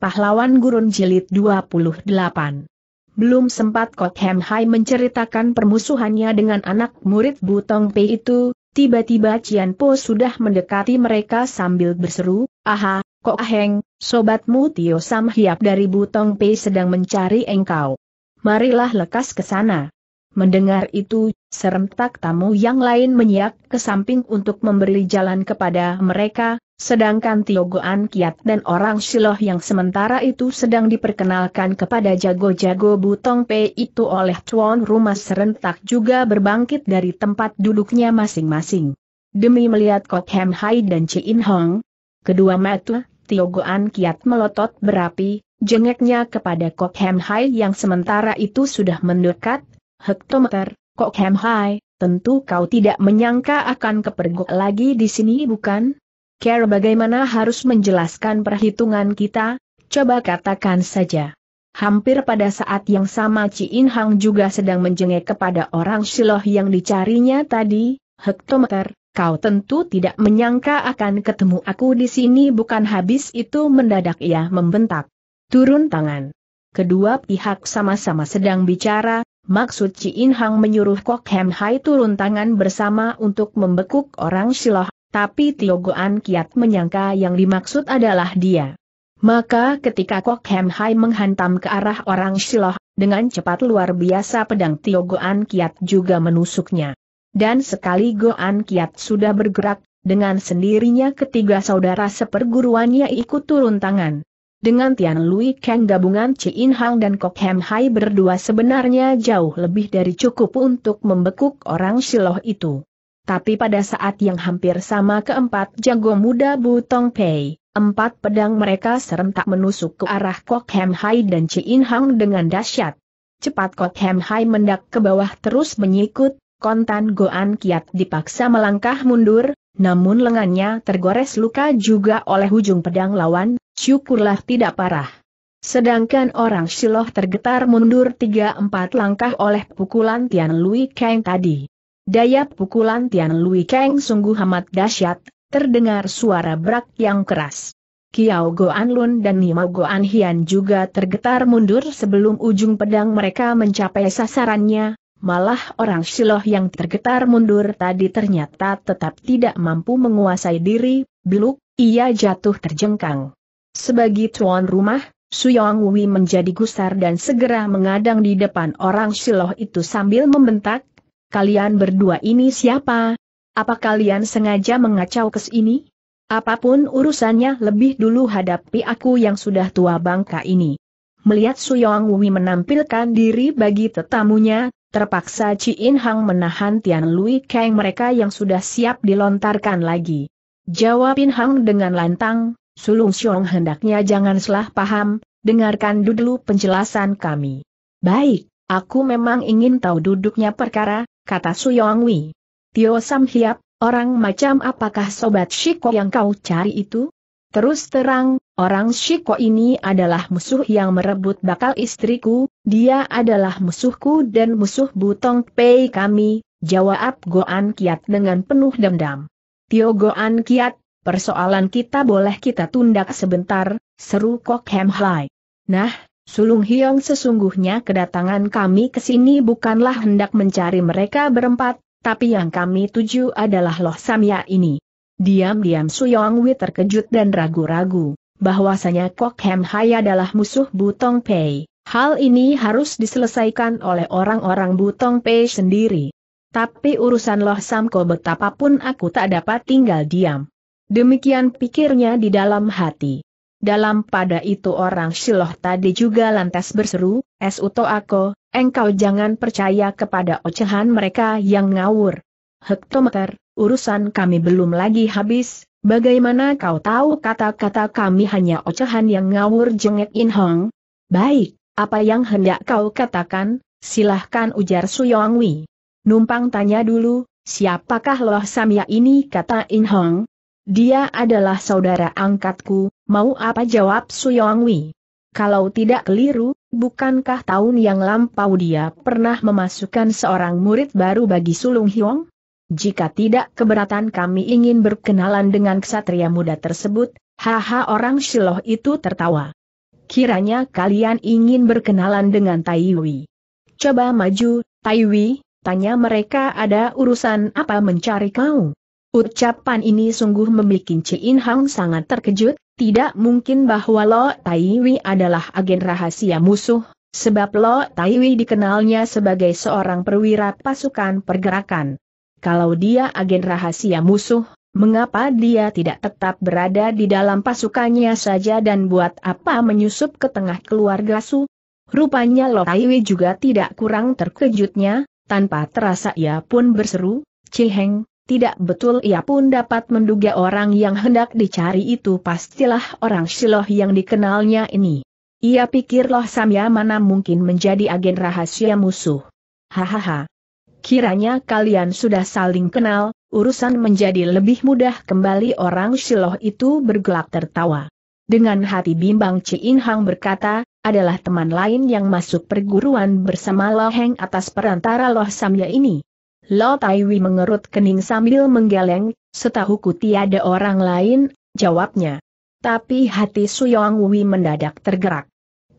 Pahlawan Gurun Jilid 28 Belum sempat Kok Hem Hai menceritakan permusuhannya dengan anak murid Butong Pei itu, tiba-tiba Cian Po sudah mendekati mereka sambil berseru, Aha, Kok Aheng, sobatmu Tio Sam Hiap dari Butong Pei sedang mencari engkau. Marilah lekas ke sana. Mendengar itu, serentak tamu yang lain menyiak ke samping untuk memberi jalan kepada mereka, Sedangkan Tiogoan Kiat dan orang Siloh yang sementara itu sedang diperkenalkan kepada jago-jago Butong P itu oleh tuan rumah serentak juga berbangkit dari tempat duduknya masing-masing. Demi melihat Kok Hem Hai dan Chi In Hong, kedua mata Tiogoan Kiat melotot berapi, jengeknya kepada Kok Hem Hai yang sementara itu sudah mendekat, hektometer, Kok Hem Hai, tentu kau tidak menyangka akan kepergok lagi di sini bukan? Care bagaimana harus menjelaskan perhitungan kita, coba katakan saja. Hampir pada saat yang sama Ci In Hang juga sedang menjengek kepada orang siloh yang dicarinya tadi, hektometer, kau tentu tidak menyangka akan ketemu aku di sini bukan habis itu mendadak ia membentak. Turun tangan. Kedua pihak sama-sama sedang bicara, maksud Ci In Hang menyuruh Kok Hem Hai turun tangan bersama untuk membekuk orang siloh tapi Goan Kiat menyangka yang dimaksud adalah dia. Maka ketika Kok Hem Hai menghantam ke arah orang siloh dengan cepat luar biasa pedang Goan Kiat juga menusuknya. Dan sekali Goan Kiat sudah bergerak, dengan sendirinya ketiga saudara seperguruannya ikut turun tangan. Dengan Tian Lui Kang gabungan In Hang dan Kok Hem Hai berdua sebenarnya jauh lebih dari cukup untuk membekuk orang siloh itu tapi pada saat yang hampir sama keempat jago muda Butong Pei, empat pedang mereka serentak menusuk ke arah Kok Hem Hai dan In Hang dengan dahsyat. Cepat Kok Hem Hai mendak ke bawah terus menyikut, kontan Goan Kiat dipaksa melangkah mundur, namun lengannya tergores luka juga oleh ujung pedang lawan, syukurlah tidak parah. Sedangkan orang Shiloh tergetar mundur tiga empat langkah oleh pukulan Tian Lui Kang tadi. Daya pukulan Tian Lui Kang sungguh amat dahsyat, terdengar suara berak yang keras. Kiao Goan Lun dan Nima Goan Hian juga tergetar mundur sebelum ujung pedang mereka mencapai sasarannya, malah orang Siloh yang tergetar mundur tadi ternyata tetap tidak mampu menguasai diri, beluk ia jatuh terjengkang. Sebagai tuan rumah, Su Suyong Wui menjadi gusar dan segera mengadang di depan orang Siloh itu sambil membentak, kalian berdua ini siapa? Apa kalian sengaja mengacau kes ini? Apapun urusannya lebih dulu hadapi aku yang sudah tua bangka ini. Melihat Suyong Wui menampilkan diri bagi tetamunya, terpaksa Ci In Hang menahan Tian Lui Kang mereka yang sudah siap dilontarkan lagi. Jawab In Hang dengan lantang, Sulung Xiong hendaknya jangan salah paham, dengarkan dulu penjelasan kami. Baik, aku memang ingin tahu duduknya perkara, kata Suyong Wei. Tio Sam Hiap, orang macam apakah sobat Shiko yang kau cari itu? Terus terang, orang Shiko ini adalah musuh yang merebut bakal istriku, dia adalah musuhku dan musuh Butong Pei kami, jawab Goan Kiat dengan penuh dendam. Tio Goan Kiat, persoalan kita boleh kita tunda sebentar, seru Kok Hem Hai. Nah, Sulung Hyong sesungguhnya kedatangan kami ke sini bukanlah hendak mencari mereka berempat, tapi yang kami tuju adalah Loh Samya ini. Diam-diam Su Yong Wei terkejut dan ragu-ragu, bahwasanya Kok Hem Hai adalah musuh Butong Pei. Hal ini harus diselesaikan oleh orang-orang Butong Pei sendiri. Tapi urusan Loh Samko betapapun aku tak dapat tinggal diam. Demikian pikirnya di dalam hati. Dalam pada itu orang Shiloh tadi juga lantas berseru, Es Uto Ako, engkau jangan percaya kepada ocehan mereka yang ngawur. Hektometer, urusan kami belum lagi habis, bagaimana kau tahu kata-kata kami hanya ocehan yang ngawur jengek In Hong? Baik, apa yang hendak kau katakan, silahkan ujar Suyongwi. Numpang tanya dulu, siapakah Loh Samya ini kata In Hong? Dia adalah saudara angkatku, mau apa jawab Suyongwi? Kalau tidak keliru, bukankah tahun yang lampau dia pernah memasukkan seorang murid baru bagi Sulung Hyong? Jika tidak keberatan kami ingin berkenalan dengan ksatria muda tersebut, haha orang Shiloh itu tertawa. Kiranya kalian ingin berkenalan dengan Taiwi. Coba maju, Taiwi, tanya mereka ada urusan apa mencari kau. Ucapan ini sungguh membuat Chin Hang sangat terkejut, tidak mungkin bahwa Lo Taiwi adalah agen rahasia musuh, sebab Lo Taiwi dikenalnya sebagai seorang perwira pasukan pergerakan. Kalau dia agen rahasia musuh, mengapa dia tidak tetap berada di dalam pasukannya saja dan buat apa menyusup ke tengah keluarga Su? Rupanya Lo Taiwi juga tidak kurang terkejutnya, tanpa terasa ia pun berseru, Ciheng, tidak betul ia pun dapat menduga orang yang hendak dicari itu pastilah orang siloh yang dikenalnya ini. Ia pikir Loh Samya mana mungkin menjadi agen rahasia musuh. Hahaha. Kiranya kalian sudah saling kenal, urusan menjadi lebih mudah kembali orang siloh itu bergelak tertawa. Dengan hati bimbang Ciin Hang berkata, adalah teman lain yang masuk perguruan bersama Loheng atas perantara Loh Samya ini. Lo Taiwi mengerut kening sambil menggeleng, setahuku tiada orang lain, jawabnya. Tapi hati Suyong Wui mendadak tergerak.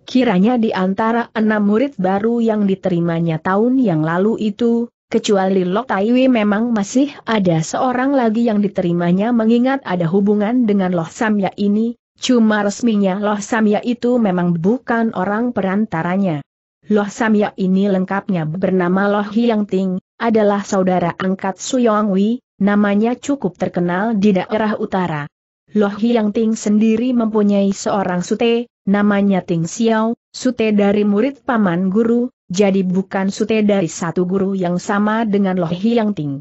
Kiranya di antara enam murid baru yang diterimanya tahun yang lalu itu, kecuali Lo Taiwi memang masih ada seorang lagi yang diterimanya mengingat ada hubungan dengan Loh Samya ini, cuma resminya Loh Samya itu memang bukan orang perantaranya. Loh Samya ini lengkapnya bernama Loh Hyang Ting, adalah saudara angkat Suyong Wei, namanya cukup terkenal di daerah utara. Loh Yang Ting sendiri mempunyai seorang sute, namanya Ting Xiao, sute dari murid paman guru, jadi bukan sute dari satu guru yang sama dengan Loh Yang Ting.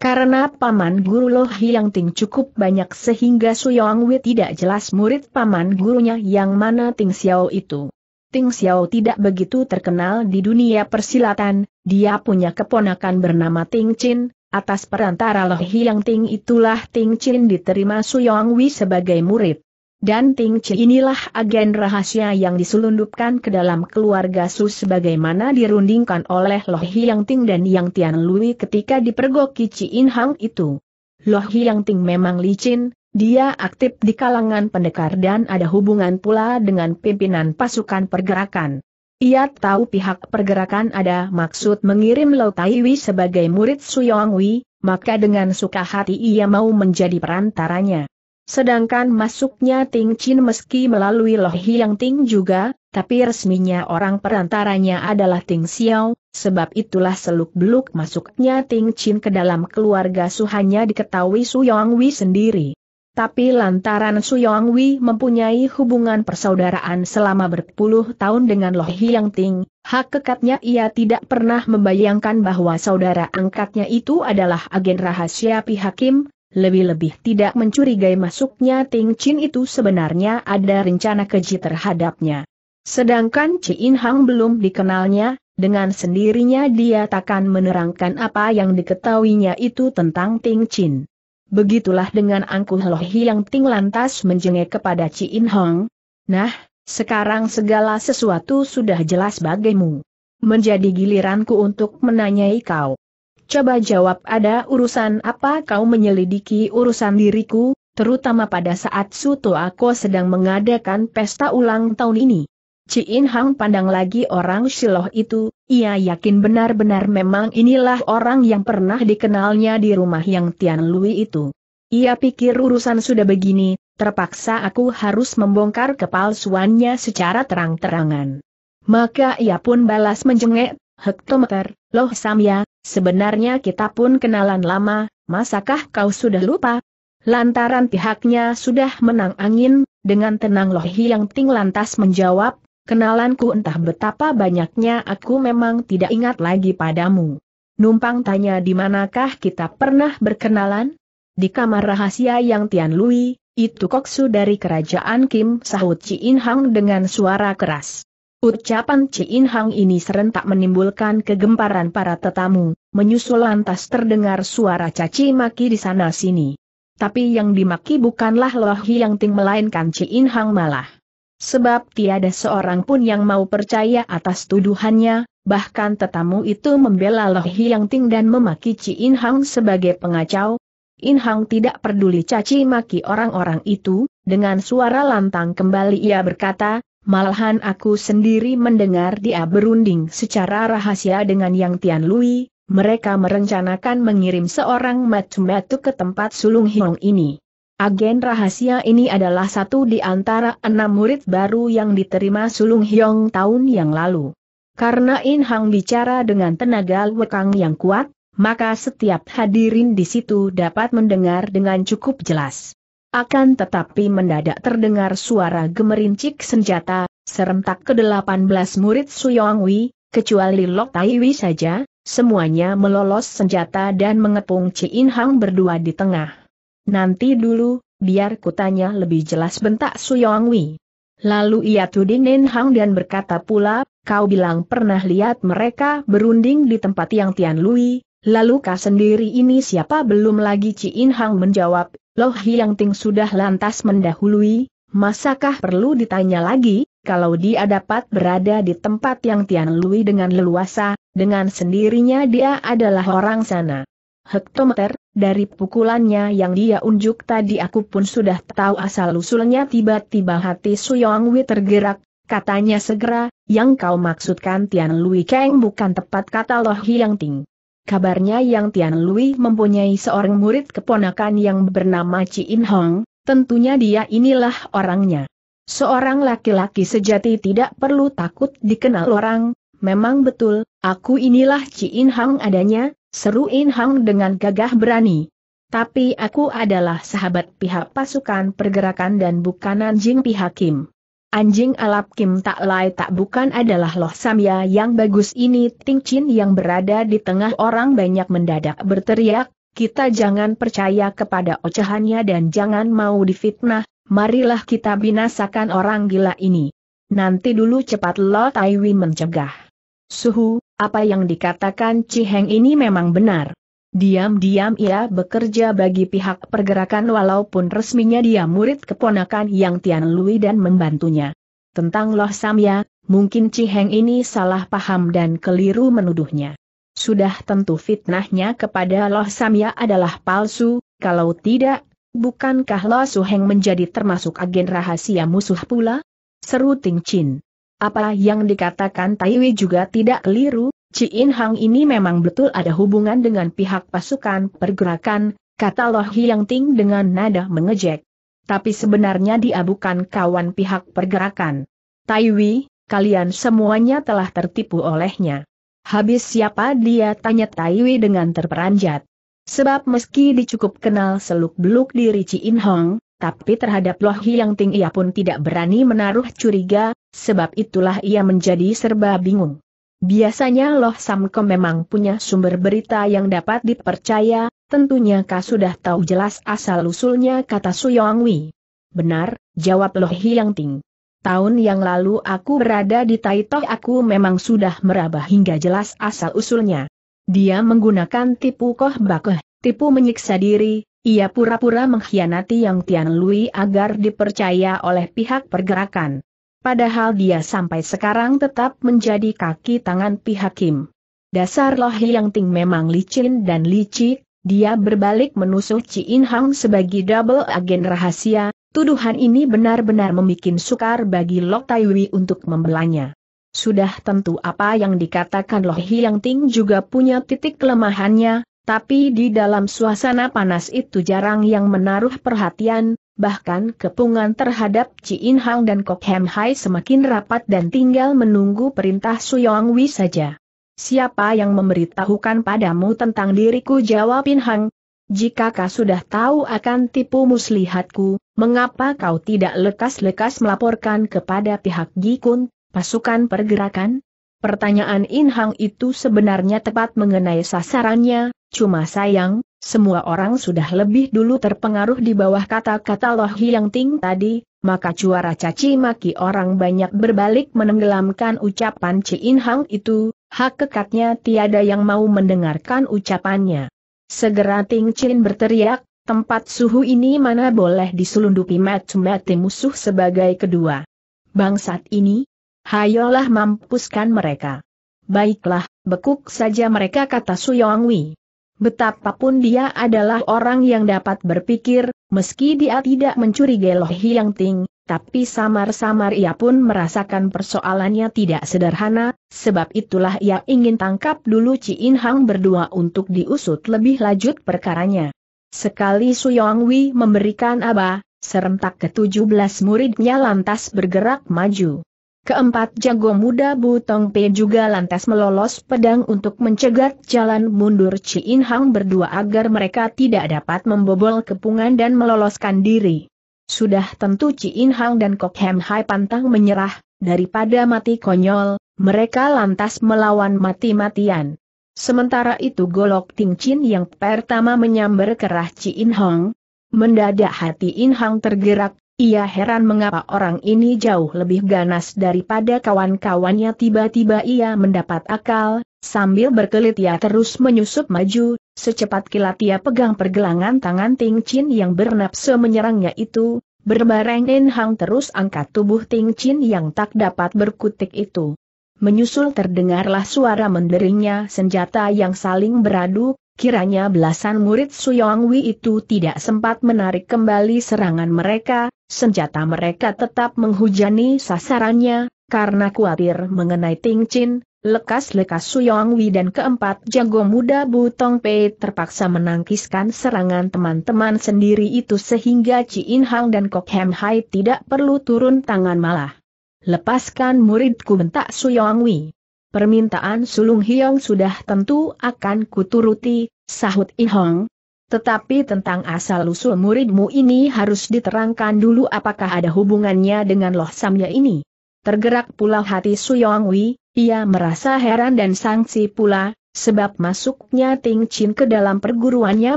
Karena paman guru Loh Yang Ting cukup banyak sehingga Suyong Wei tidak jelas murid paman gurunya yang mana Ting Xiao itu. Ting Xiao tidak begitu terkenal di dunia persilatan, dia punya keponakan bernama Ting Chin, atas perantara Loh Hiang Ting itulah Ting Chin diterima Suyong Wei sebagai murid. Dan Ting Chin inilah agen rahasia yang diselundupkan ke dalam keluarga Su sebagaimana dirundingkan oleh Loh Hiang Ting dan Yang Tian Lui ketika dipergoki Chi In Hang itu. Loh Hiang Ting memang licin, dia aktif di kalangan pendekar dan ada hubungan pula dengan pimpinan pasukan pergerakan. Ia tahu pihak pergerakan ada maksud mengirim Lau Taiwi sebagai murid Su Suyongwi, maka dengan suka hati ia mau menjadi perantaranya. Sedangkan masuknya Ting Chin meski melalui Lohi Yang Ting juga, tapi resminya orang perantaranya adalah Ting Xiao, sebab itulah seluk-beluk masuknya Ting Chin ke dalam keluarga Su hanya diketahui Su Yongwi sendiri. Tapi lantaran Yong Wei mempunyai hubungan persaudaraan selama berpuluh tahun dengan Loh Hyang Ting, hak kekatnya ia tidak pernah membayangkan bahwa saudara angkatnya itu adalah agen rahasia pihak Kim, lebih-lebih tidak mencurigai masuknya Ting Chin itu sebenarnya ada rencana keji terhadapnya. Sedangkan In Hang belum dikenalnya, dengan sendirinya dia takkan menerangkan apa yang diketahuinya itu tentang Ting Chin. Begitulah dengan angkuh Lohi yang Ting lantas menjengek kepada Ci In Hong. Nah, sekarang segala sesuatu sudah jelas bagimu. Menjadi giliranku untuk menanyai kau. Coba jawab ada urusan apa kau menyelidiki urusan diriku, terutama pada saat Suto Ako sedang mengadakan pesta ulang tahun ini. Ciin Hang pandang lagi orang siloh itu, ia yakin benar-benar memang inilah orang yang pernah dikenalnya di rumah yang Tian Lui itu. Ia pikir urusan sudah begini, terpaksa aku harus membongkar kepalsuannya secara terang-terangan. Maka ia pun balas menjengek, hektometer, loh Samya, sebenarnya kita pun kenalan lama, masakah kau sudah lupa? Lantaran pihaknya sudah menang angin, dengan tenang Loh Yang Ting lantas menjawab, kenalanku entah betapa banyaknya aku memang tidak ingat lagi padamu. Numpang tanya di manakah kita pernah berkenalan? Di kamar rahasia yang Tian Lui, itu koksu dari kerajaan Kim sahut In Hang dengan suara keras. Ucapan In Hang ini serentak menimbulkan kegemparan para tetamu, menyusul lantas terdengar suara caci maki di sana sini. Tapi yang dimaki bukanlah Loh Yang Ting melainkan In Hang malah Sebab tiada seorang pun yang mau percaya atas tuduhannya, bahkan tetamu itu membela Loh Yang Ting dan memaki Ci In Hang sebagai pengacau. In Hang tidak peduli caci maki orang-orang itu, dengan suara lantang kembali ia berkata, malahan aku sendiri mendengar dia berunding secara rahasia dengan Yang Tian Lui, mereka merencanakan mengirim seorang matu-matu ke tempat sulung Hiong ini. Agen rahasia ini adalah satu di antara enam murid baru yang diterima Sulung Hyong tahun yang lalu. Karena In Hang bicara dengan tenaga lekang yang kuat, maka setiap hadirin di situ dapat mendengar dengan cukup jelas. Akan tetapi mendadak terdengar suara gemerincik senjata, serentak ke-18 murid Su Wi, kecuali Lok Taiwi saja, semuanya melolos senjata dan mengepung Ci In Hang berdua di tengah. Nanti dulu, biar kutanya lebih jelas bentak Suyong Wei. Lalu ia tuding Nen Hang dan berkata pula, kau bilang pernah lihat mereka berunding di tempat yang Tian Lui, lalu kau sendiri ini siapa belum lagi Ci In Hang menjawab, Loh Hiang Ting sudah lantas mendahului, masakah perlu ditanya lagi, kalau dia dapat berada di tempat yang Tian Lui dengan leluasa, dengan sendirinya dia adalah orang sana hektometer, dari pukulannya yang dia unjuk tadi aku pun sudah tahu asal-usulnya tiba-tiba hati Wei tergerak, katanya segera, yang kau maksudkan Tian Lui Kang bukan tepat kata Loh hilang Ting. Kabarnya Yang Tian Lui mempunyai seorang murid keponakan yang bernama Chi In Hong, tentunya dia inilah orangnya. Seorang laki-laki sejati tidak perlu takut dikenal orang, memang betul, aku inilah Chi In Hong adanya, Seru In Hang dengan gagah berani. Tapi aku adalah sahabat pihak pasukan pergerakan dan bukan anjing pihak Kim. Anjing alap Kim tak lai tak bukan adalah Loh Samya yang bagus ini Ting Chin yang berada di tengah orang banyak mendadak berteriak, kita jangan percaya kepada ocehannya dan jangan mau difitnah, marilah kita binasakan orang gila ini. Nanti dulu cepat Lo Taiwi mencegah. Suhu, apa yang dikatakan Ciheng ini memang benar. Diam-diam ia bekerja bagi pihak pergerakan walaupun resminya dia murid keponakan yang Tian Lui dan membantunya. Tentang Loh Samya, mungkin Ciheng ini salah paham dan keliru menuduhnya. Sudah tentu fitnahnya kepada Loh Samya adalah palsu, kalau tidak, bukankah Loh Suheng menjadi termasuk agen rahasia musuh pula? Seru Ting Chin. Apa yang dikatakan Taiwi juga tidak keliru, In Hang ini memang betul ada hubungan dengan pihak pasukan pergerakan, kata Loh Hiang Ting dengan nada mengejek. Tapi sebenarnya dia bukan kawan pihak pergerakan. Taiwi, kalian semuanya telah tertipu olehnya. Habis siapa dia tanya Taiwi dengan terperanjat. Sebab meski dicukup kenal seluk-beluk diri In Hong, tapi terhadap Loh Hiang Ting ia pun tidak berani menaruh curiga, sebab itulah ia menjadi serba bingung. Biasanya Loh Samko memang punya sumber berita yang dapat dipercaya, tentunya kau sudah tahu jelas asal-usulnya kata Suyong Wei. Benar, jawab Loh Hiang Ting. Tahun yang lalu aku berada di Taitoh aku memang sudah meraba hingga jelas asal-usulnya. Dia menggunakan tipu koh bakoh, tipu menyiksa diri, ia pura-pura mengkhianati Yang Tian Lui agar dipercaya oleh pihak pergerakan. Padahal dia sampai sekarang tetap menjadi kaki tangan pihak Kim. Dasar Loh Yang Ting memang licin dan licik, dia berbalik menusuk Ci In Hang sebagai double agen rahasia, tuduhan ini benar-benar membuat sukar bagi Lok Tai Wei untuk membelanya. Sudah tentu apa yang dikatakan Loh Yang Ting juga punya titik kelemahannya, tapi di dalam suasana panas itu jarang yang menaruh perhatian, bahkan kepungan terhadap Ci In Hang dan Kok Hem Hai semakin rapat dan tinggal menunggu perintah Su Yong Wi saja. Siapa yang memberitahukan padamu tentang diriku jawab In Hang? Jika kau sudah tahu akan tipu muslihatku, mengapa kau tidak lekas-lekas melaporkan kepada pihak Gikun, pasukan pergerakan? Pertanyaan Hang itu sebenarnya tepat mengenai sasarannya, Cuma sayang, semua orang sudah lebih dulu terpengaruh di bawah kata-kata Loh Yang Ting tadi, maka cuara caci maki orang banyak berbalik menenggelamkan ucapan ci in Hang itu, hak kekatnya tiada yang mau mendengarkan ucapannya. Segera Ting Chin berteriak, tempat suhu ini mana boleh diselundupi mati-mati musuh sebagai kedua. Bangsat ini, hayolah mampuskan mereka. Baiklah, bekuk saja mereka kata Suyong Wei. Betapapun dia adalah orang yang dapat berpikir, meski dia tidak mencurigai Loh Yang Ting, tapi samar-samar ia pun merasakan persoalannya tidak sederhana, sebab itulah ia ingin tangkap dulu Ci In Hang berdua untuk diusut lebih lanjut perkaranya. Sekali Su Yong Wei memberikan aba, serentak ke-17 muridnya lantas bergerak maju. Keempat jago muda Butong Pe juga lantas melolos pedang untuk mencegat jalan mundur in Hang berdua agar mereka tidak dapat membobol kepungan dan meloloskan diri. Sudah tentu in Hang dan Kok Hem Hai pantang menyerah, daripada mati konyol, mereka lantas melawan mati-matian. Sementara itu Golok Ting Chin yang pertama menyambar kerah in Hang, mendadak hati In Hang tergerak, ia heran mengapa orang ini jauh lebih ganas daripada kawan-kawannya tiba-tiba ia mendapat akal, sambil berkelit ia terus menyusup maju, secepat kilat ia pegang pergelangan tangan Ting Chin yang bernapsu menyerangnya itu, berbareng Nen Hang terus angkat tubuh Ting Chin yang tak dapat berkutik itu. Menyusul terdengarlah suara menderingnya senjata yang saling beradu, Kiranya belasan murid Suyongwi itu tidak sempat menarik kembali serangan mereka, senjata mereka tetap menghujani sasarannya, karena khawatir mengenai Ting Chin, lekas-lekas Suyongwi dan keempat jago muda Butong Pei terpaksa menangkiskan serangan teman-teman sendiri itu sehingga In Hang dan Kok Hem Hai tidak perlu turun tangan malah. Lepaskan muridku bentak Suyongwi permintaan sulung Hiong sudah tentu akan kuturuti, sahut Ihong. Tetapi tentang asal-usul muridmu ini harus diterangkan dulu apakah ada hubungannya dengan Loh Samya ini. Tergerak pula hati Su Yong wei, ia merasa heran dan sangsi pula, sebab masuknya Ting Chin ke dalam perguruannya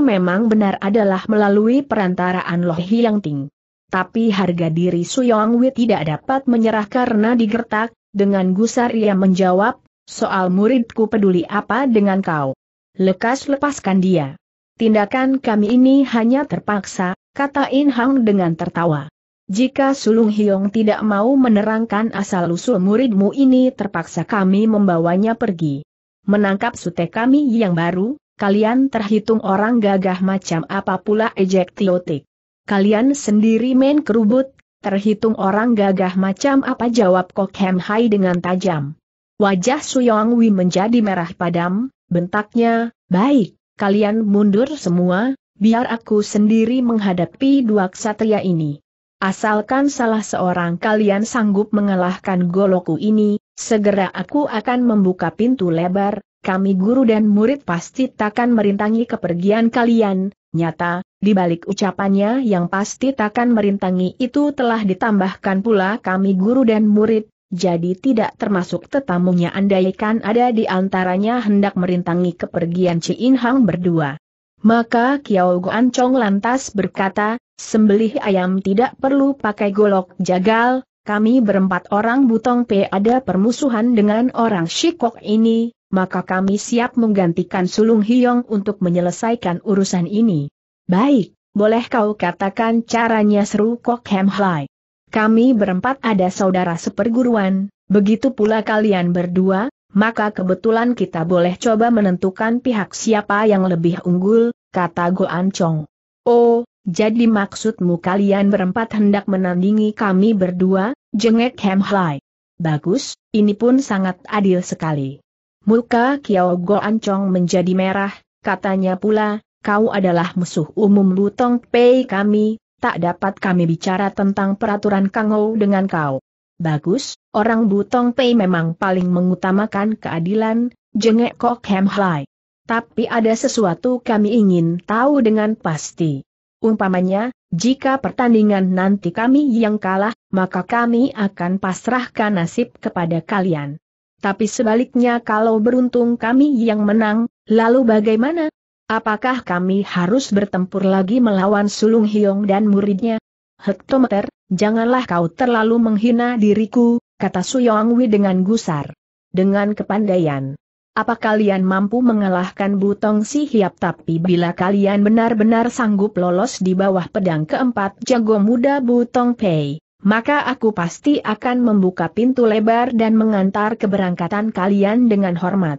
memang benar adalah melalui perantaraan Loh hiang Ting. Tapi harga diri Su Yong wei tidak dapat menyerah karena digertak, dengan gusar ia menjawab, Soal muridku peduli apa dengan kau? Lekas lepaskan dia. Tindakan kami ini hanya terpaksa, kata In Hang dengan tertawa. Jika Sulung Hyong tidak mau menerangkan asal-usul muridmu ini terpaksa kami membawanya pergi. Menangkap sute kami yang baru, kalian terhitung orang gagah macam apa pula ejek tiotik. Kalian sendiri main kerubut, terhitung orang gagah macam apa jawab Kok Hem Hai dengan tajam. Wajah Suyong Wi menjadi merah padam, bentaknya, baik, kalian mundur semua, biar aku sendiri menghadapi dua ksatria ini. Asalkan salah seorang kalian sanggup mengalahkan goloku ini, segera aku akan membuka pintu lebar, kami guru dan murid pasti takkan merintangi kepergian kalian, nyata, di balik ucapannya yang pasti takkan merintangi itu telah ditambahkan pula kami guru dan murid, jadi tidak termasuk tetamunya andaikan ada di antaranya hendak merintangi kepergian Cihin Hang berdua. Maka Kiao Guan Chong lantas berkata, sembelih ayam tidak perlu pakai golok jagal, kami berempat orang Butong P ada permusuhan dengan orang Shikok ini, maka kami siap menggantikan Sulung Hiong untuk menyelesaikan urusan ini. Baik, boleh kau katakan caranya seru Kok Hem Hai. Kami berempat ada saudara seperguruan, begitu pula kalian berdua, maka kebetulan kita boleh coba menentukan pihak siapa yang lebih unggul, kata Goan Chong. Oh, jadi maksudmu kalian berempat hendak menandingi kami berdua, jengek Hem Hai. Bagus, ini pun sangat adil sekali. Muka Kiao Go Ancong menjadi merah, katanya pula, kau adalah musuh umum Lutong Pei kami, tak dapat kami bicara tentang peraturan Ou dengan kau. Bagus, orang Butong Pei memang paling mengutamakan keadilan, jengek Kok Hem Hai. Tapi ada sesuatu kami ingin tahu dengan pasti. Umpamanya, jika pertandingan nanti kami yang kalah, maka kami akan pasrahkan nasib kepada kalian. Tapi sebaliknya kalau beruntung kami yang menang, lalu bagaimana? Apakah kami harus bertempur lagi melawan Sulung Hiong dan muridnya? Hektometer, janganlah kau terlalu menghina diriku, kata Suyongwi dengan gusar. Dengan kepandaian. Apa kalian mampu mengalahkan Butong Si Hiap tapi bila kalian benar-benar sanggup lolos di bawah pedang keempat jago muda Butong Pei, maka aku pasti akan membuka pintu lebar dan mengantar keberangkatan kalian dengan hormat.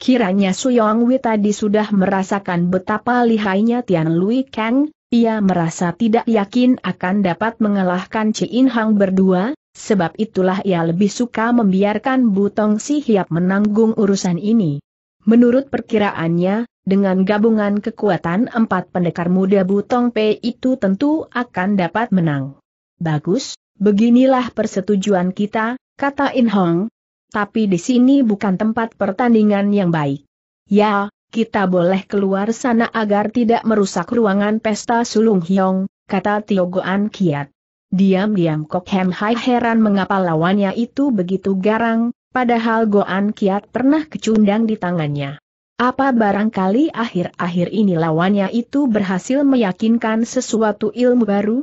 Kiranya Suyong Wei tadi sudah merasakan betapa lihainya Tian Lui Kang, ia merasa tidak yakin akan dapat mengalahkan In Hang berdua, sebab itulah ia lebih suka membiarkan Butong Si Hiap menanggung urusan ini. Menurut perkiraannya, dengan gabungan kekuatan empat pendekar muda Butong P itu tentu akan dapat menang. Bagus, beginilah persetujuan kita, kata In Hong, tapi di sini bukan tempat pertandingan yang baik. Ya, kita boleh keluar sana agar tidak merusak ruangan pesta sulung hiong, kata Tio Goan Kiat. Diam-diam Kok Hem Hai heran mengapa lawannya itu begitu garang, padahal Goan Kiat pernah kecundang di tangannya. Apa barangkali akhir-akhir ini lawannya itu berhasil meyakinkan sesuatu ilmu baru?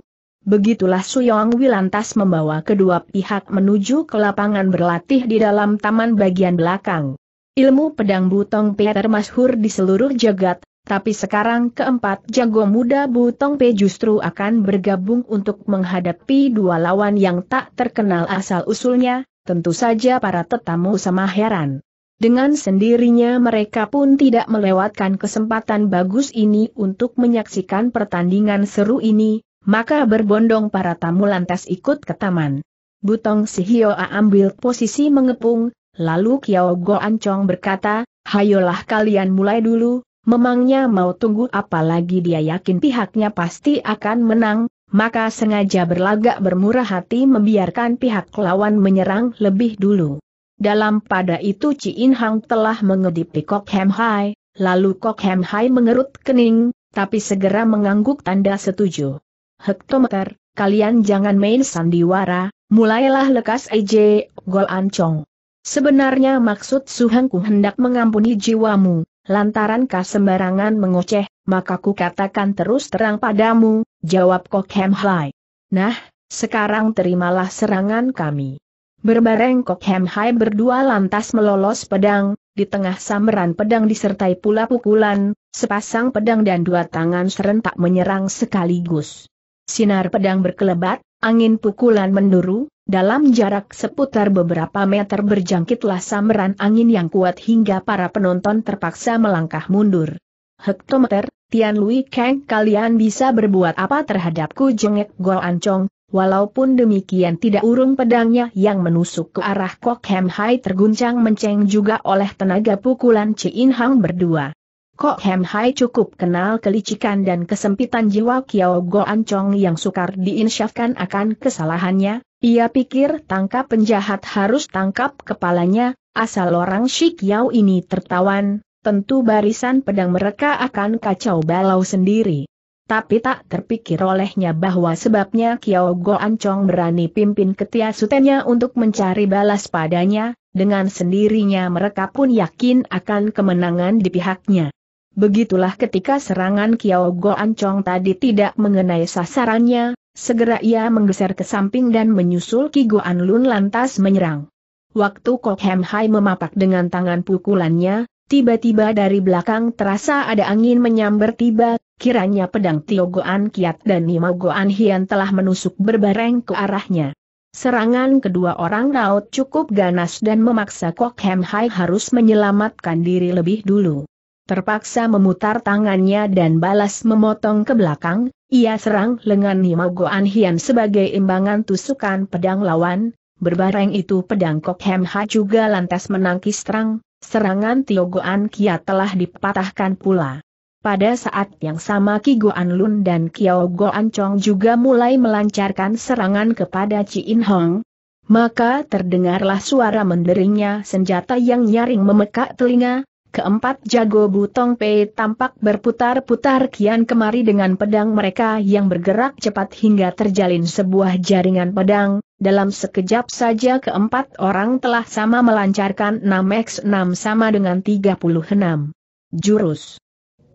Begitulah Suyong Wilantas Wilantas membawa kedua pihak menuju ke lapangan berlatih di dalam taman bagian belakang. Ilmu pedang Butong Pe termasyhur di seluruh jagat, tapi sekarang keempat jago muda Butong Pe justru akan bergabung untuk menghadapi dua lawan yang tak terkenal asal-usulnya, tentu saja para tetamu sama heran. Dengan sendirinya mereka pun tidak melewatkan kesempatan bagus ini untuk menyaksikan pertandingan seru ini, maka berbondong para tamu lantas ikut ke taman. Butong si Hio A ambil posisi mengepung, lalu Kiao Go Ancong berkata, Hayolah kalian mulai dulu, memangnya mau tunggu apa lagi dia yakin pihaknya pasti akan menang, maka sengaja berlagak bermurah hati membiarkan pihak lawan menyerang lebih dulu. Dalam pada itu Ci In Hang telah mengedipi Kok Hem Hai, lalu Kok Hem Hai mengerut kening, tapi segera mengangguk tanda setuju. Hektometer, kalian jangan main sandiwara, mulailah lekas EJ, Gol Ancong. Sebenarnya maksud Suhangku hendak mengampuni jiwamu, lantaran sembarangan mengoceh, maka ku katakan terus terang padamu, jawab Kok Hem Hai. Nah, sekarang terimalah serangan kami. Berbareng Kok Hem Hai berdua lantas melolos pedang, di tengah samberan pedang disertai pula pukulan, sepasang pedang dan dua tangan serentak menyerang sekaligus. Sinar pedang berkelebat, angin pukulan menduru, dalam jarak seputar beberapa meter berjangkitlah samaran angin yang kuat hingga para penonton terpaksa melangkah mundur. Hektometer, Tian Lui Kang kalian bisa berbuat apa terhadapku jengek Go Ancong, walaupun demikian tidak urung pedangnya yang menusuk ke arah Kok Hem Hai terguncang menceng juga oleh tenaga pukulan In Hang berdua. Kok Hem Hai cukup kenal kelicikan dan kesempitan jiwa Kiao Go An Chong yang sukar diinsyafkan akan kesalahannya, ia pikir tangkap penjahat harus tangkap kepalanya, asal orang si Kiao ini tertawan, tentu barisan pedang mereka akan kacau balau sendiri. Tapi tak terpikir olehnya bahwa sebabnya Kiao Go An Chong berani pimpin ketiasutannya untuk mencari balas padanya, dengan sendirinya mereka pun yakin akan kemenangan di pihaknya. Begitulah ketika serangan Kiao Go Ancong tadi tidak mengenai sasarannya, segera ia menggeser ke samping dan menyusul Ki An Lun lantas menyerang. Waktu Kok Hem Hai memapak dengan tangan pukulannya, tiba-tiba dari belakang terasa ada angin menyambar tiba, kiranya pedang Tio An Kiat dan Nima An Hian telah menusuk berbareng ke arahnya. Serangan kedua orang raut cukup ganas dan memaksa Kok Hem Hai harus menyelamatkan diri lebih dulu. Terpaksa memutar tangannya dan balas memotong ke belakang, ia serang lengan Goan hian sebagai imbangan tusukan pedang lawan, berbareng itu pedang Kok Hem Ha juga lantas menangkis terang, serangan Tio Goan Kia telah dipatahkan pula. Pada saat yang sama Ki Goan Lun dan Kiao Goan Chong juga mulai melancarkan serangan kepada Chi In Hong. Maka terdengarlah suara menderingnya senjata yang nyaring memekak telinga, keempat jago Butong Pei tampak berputar-putar kian kemari dengan pedang mereka yang bergerak cepat hingga terjalin sebuah jaringan pedang, dalam sekejap saja keempat orang telah sama melancarkan 6x6 sama dengan 36 jurus.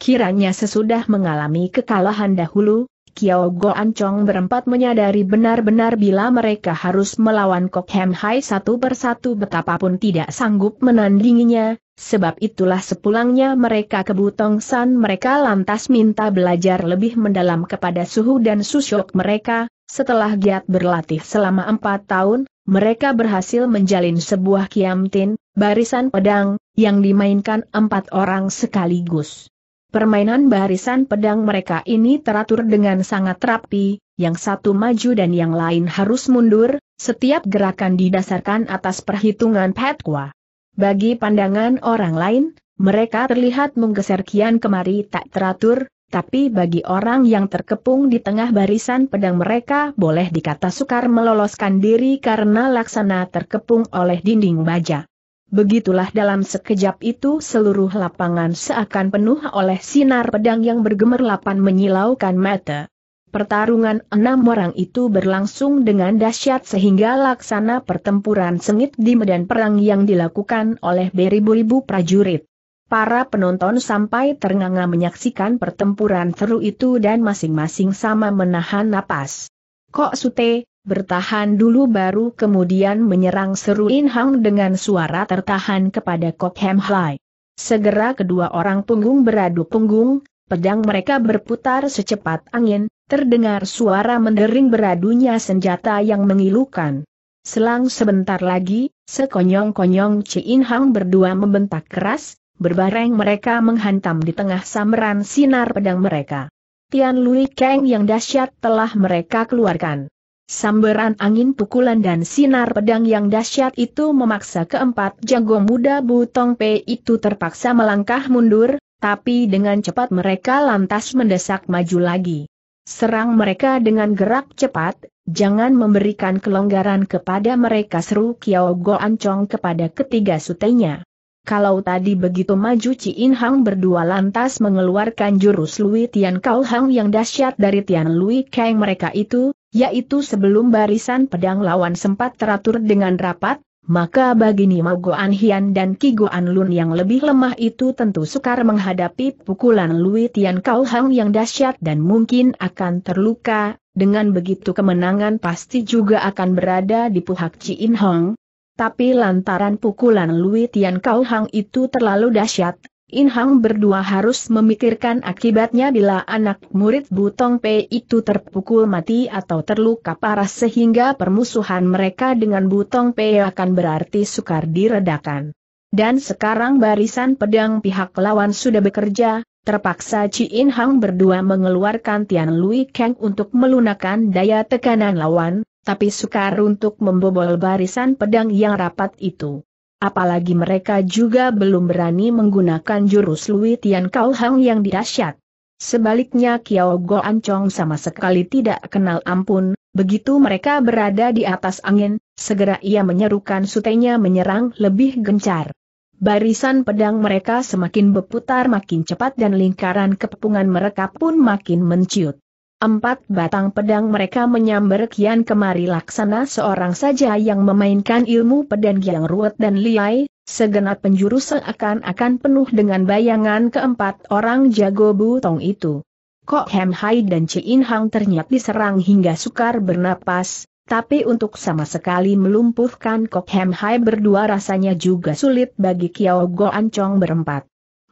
Kiranya sesudah mengalami kekalahan dahulu, Kiao Go Ancong berempat menyadari benar-benar bila mereka harus melawan Kok Hem Hai satu persatu betapapun tidak sanggup menandinginya, sebab itulah sepulangnya mereka ke Butong San mereka lantas minta belajar lebih mendalam kepada suhu dan susyok mereka, setelah giat berlatih selama empat tahun, mereka berhasil menjalin sebuah kiamtin, barisan pedang, yang dimainkan empat orang sekaligus. Permainan barisan pedang mereka ini teratur dengan sangat rapi, yang satu maju dan yang lain harus mundur, setiap gerakan didasarkan atas perhitungan petua. Bagi pandangan orang lain, mereka terlihat menggeser kian kemari tak teratur, tapi bagi orang yang terkepung di tengah barisan pedang mereka boleh dikata sukar meloloskan diri karena laksana terkepung oleh dinding baja. Begitulah dalam sekejap itu seluruh lapangan seakan penuh oleh sinar pedang yang bergemerlapan menyilaukan mata. Pertarungan enam orang itu berlangsung dengan dahsyat sehingga laksana pertempuran sengit di medan perang yang dilakukan oleh beribu-ribu prajurit. Para penonton sampai ternganga menyaksikan pertempuran seru itu dan masing-masing sama menahan napas. Kok Sute, Bertahan dulu baru kemudian menyerang seru In Hang dengan suara tertahan kepada Kok Hem Hai. Segera kedua orang punggung beradu punggung, pedang mereka berputar secepat angin, terdengar suara mendering beradunya senjata yang mengilukan. Selang sebentar lagi, sekonyong-konyong In Hang berdua membentak keras, berbareng mereka menghantam di tengah samaran sinar pedang mereka. Tian Lui Kang yang dahsyat telah mereka keluarkan. Sambaran angin pukulan dan sinar pedang yang dahsyat itu memaksa keempat jago muda Butong Pei itu terpaksa melangkah mundur, tapi dengan cepat mereka lantas mendesak maju lagi. Serang mereka dengan gerak cepat, jangan memberikan kelonggaran kepada mereka seru Kiao Go Ancong kepada ketiga sutenya. Kalau tadi begitu maju Ciin Hang berdua lantas mengeluarkan jurus Lui Tian Kau Hang yang dahsyat dari Tian Lui Kang mereka itu, yaitu sebelum barisan pedang lawan sempat teratur dengan rapat, maka bagi Nima Goan Hian dan Ki Goan Lun yang lebih lemah itu tentu sukar menghadapi pukulan Lui Tian Kau Hang yang dahsyat dan mungkin akan terluka, dengan begitu kemenangan pasti juga akan berada di pihak Ciin Hang, tapi lantaran pukulan Lui Tian Kau Hang itu terlalu dahsyat, In Hang berdua harus memikirkan akibatnya bila anak murid Butong Pei itu terpukul mati atau terluka parah sehingga permusuhan mereka dengan Butong Pei akan berarti sukar diredakan. Dan sekarang barisan pedang pihak lawan sudah bekerja, terpaksa Chi In Hang berdua mengeluarkan Tian Lui Kang untuk melunakan daya tekanan lawan, tapi sukar untuk membobol barisan pedang yang rapat itu. Apalagi mereka juga belum berani menggunakan jurus Lui Tian Kau Hang yang dirasyat. Sebaliknya Kiao Go Ancong sama sekali tidak kenal ampun, begitu mereka berada di atas angin, segera ia menyerukan sutenya menyerang lebih gencar. Barisan pedang mereka semakin berputar makin cepat dan lingkaran kepungan mereka pun makin menciut. Empat batang pedang mereka menyambar kian kemari laksana seorang saja yang memainkan ilmu pedang yang ruwet dan liai, segenap penjuru seakan-akan penuh dengan bayangan keempat orang jago butong itu. Kok Hem Hai dan In Hang ternyata diserang hingga sukar bernapas, tapi untuk sama sekali melumpuhkan Kok Hem Hai berdua rasanya juga sulit bagi Kiao Go Ancong berempat.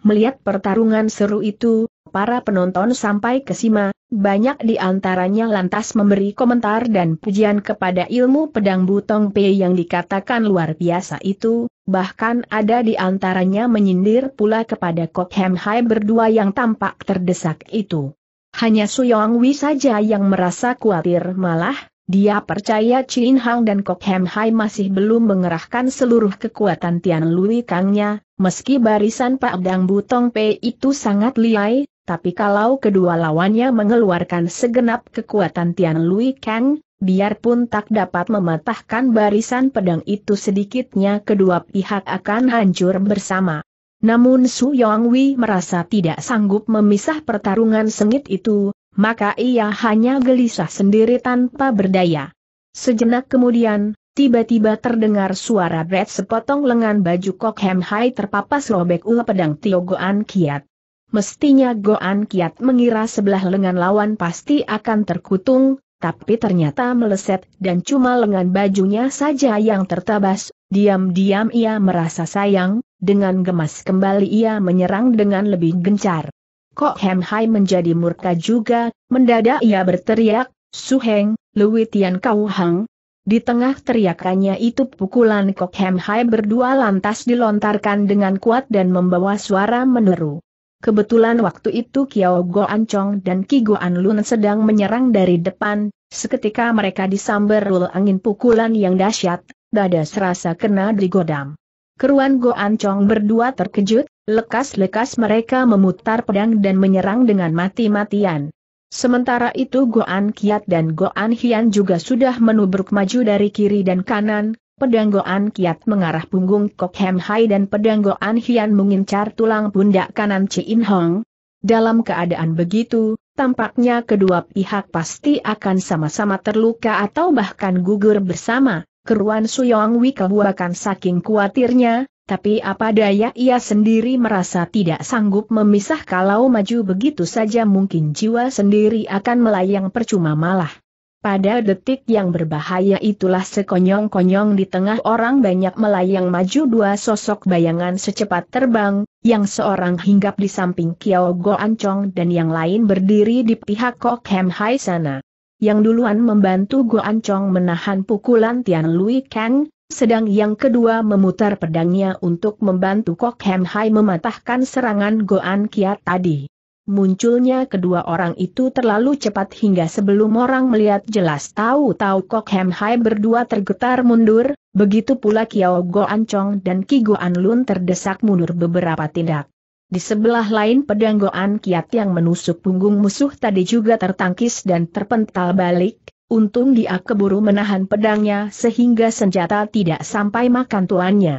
Melihat pertarungan seru itu, para penonton sampai ke Sima, banyak di antaranya lantas memberi komentar dan pujian kepada ilmu pedang Butong Pei yang dikatakan luar biasa itu, bahkan ada di antaranya menyindir pula kepada Kok Hem Hai berdua yang tampak terdesak itu. Hanya Suyong Wi saja yang merasa khawatir malah, dia percaya Chin Hang dan Kok Hem Hai masih belum mengerahkan seluruh kekuatan Tian Lui Kangnya, meski barisan Pak Dang Butong Pei itu sangat liai, tapi kalau kedua lawannya mengeluarkan segenap kekuatan Tian Lui Kang, biarpun tak dapat mematahkan barisan pedang itu sedikitnya kedua pihak akan hancur bersama. Namun Su Yong Wei merasa tidak sanggup memisah pertarungan sengit itu, maka ia hanya gelisah sendiri tanpa berdaya. Sejenak kemudian, tiba-tiba terdengar suara Brad sepotong lengan baju Kok Hem Hai terpapas robek ulah pedang Tio Goan Kiat. Mestinya Goan Kiat mengira sebelah lengan lawan pasti akan terkutung, tapi ternyata meleset dan cuma lengan bajunya saja yang tertabas, diam-diam ia merasa sayang, dengan gemas kembali ia menyerang dengan lebih gencar. Kok Hem Hai menjadi murka juga, mendadak ia berteriak, Su Heng, Lui Tian Kau Hang. Di tengah teriakannya itu pukulan Kok Hem Hai berdua lantas dilontarkan dengan kuat dan membawa suara meneru. Kebetulan waktu itu Kiao Go Chong dan Ki Go An Lun sedang menyerang dari depan, seketika mereka disambar disamberul angin pukulan yang dahsyat, dada serasa kena digodam. Keruan Go Chong berdua terkejut, Lekas-lekas mereka memutar pedang dan menyerang dengan mati-matian. Sementara itu Goan Kiat dan Goan Hian juga sudah menubruk maju dari kiri dan kanan, pedang Goan Kiat mengarah punggung Kok Hem Hai dan pedang Goan Hian mengincar tulang pundak kanan In Hong. Dalam keadaan begitu, tampaknya kedua pihak pasti akan sama-sama terluka atau bahkan gugur bersama, keruan Suyong Wikabu akan saking kuatirnya tapi apa daya ia sendiri merasa tidak sanggup memisah kalau maju begitu saja mungkin jiwa sendiri akan melayang percuma malah. Pada detik yang berbahaya itulah sekonyong-konyong di tengah orang banyak melayang maju dua sosok bayangan secepat terbang, yang seorang hinggap di samping Kiao Go Ancong dan yang lain berdiri di pihak Kok Hem Hai sana. Yang duluan membantu Go Ancong menahan pukulan Tian Lui Kang, sedang yang kedua memutar pedangnya untuk membantu Kok Hem Hai mematahkan serangan Goan Kiat tadi. Munculnya kedua orang itu terlalu cepat hingga sebelum orang melihat jelas tahu-tahu Kok Hem Hai berdua tergetar mundur, begitu pula Kiao Goan Chong dan Ki An Lun terdesak mundur beberapa tindak. Di sebelah lain pedang Goan Kiat yang menusuk punggung musuh tadi juga tertangkis dan terpental balik, Untung dia keburu menahan pedangnya sehingga senjata tidak sampai makan tuannya.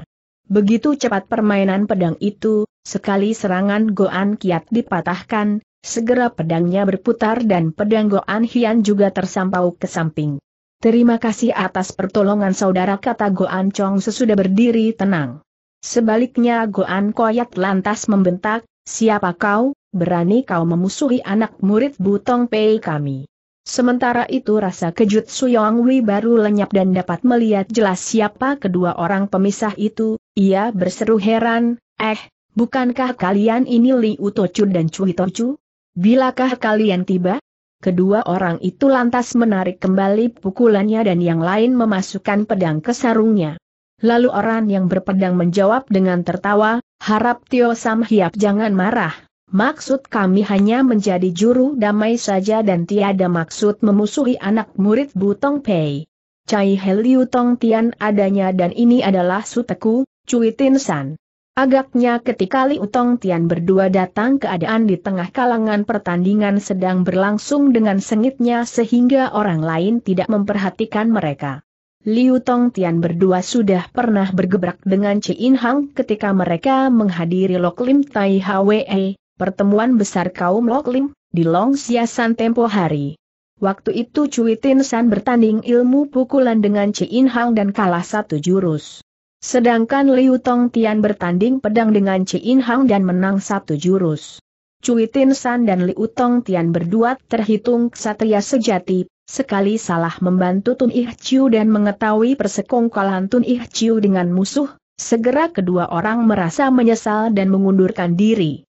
Begitu cepat permainan pedang itu, sekali serangan Goan Kiat dipatahkan, segera pedangnya berputar dan pedang Goan Hian juga tersampau ke samping. Terima kasih atas pertolongan saudara kata Goan Chong sesudah berdiri tenang. Sebaliknya Goan Koyat lantas membentak, siapa kau, berani kau memusuhi anak murid Butong Pei kami. Sementara itu rasa kejut Suyong Wei baru lenyap dan dapat melihat jelas siapa kedua orang pemisah itu, ia berseru heran, eh, bukankah kalian ini Li Utocu dan Cui Tocu? Bilakah kalian tiba? Kedua orang itu lantas menarik kembali pukulannya dan yang lain memasukkan pedang ke sarungnya. Lalu orang yang berpedang menjawab dengan tertawa, harap Tio Sam Hiap jangan marah, Maksud kami hanya menjadi juru damai saja dan tiada maksud memusuhi anak murid Butong Pei. Cai Heliu Tong Tian adanya dan ini adalah suteku, Cui Tin San. Agaknya ketika Liu Tong Tian berdua datang keadaan di tengah kalangan pertandingan sedang berlangsung dengan sengitnya sehingga orang lain tidak memperhatikan mereka. Liu Tong Tian berdua sudah pernah bergebrak dengan In Hang ketika mereka menghadiri Lok Lim Tai Hwe pertemuan besar kaum Loklim, di Long Siasan tempo hari. Waktu itu Cui Tin San bertanding ilmu pukulan dengan Chi In Hang dan kalah satu jurus. Sedangkan Liu Tong Tian bertanding pedang dengan Chi In Hang dan menang satu jurus. Cui Tin San dan Liu Tong Tian berdua terhitung ksatria sejati, sekali salah membantu Tun Ih Chiu dan mengetahui persekongkolan Tun Ih Chiu dengan musuh, segera kedua orang merasa menyesal dan mengundurkan diri.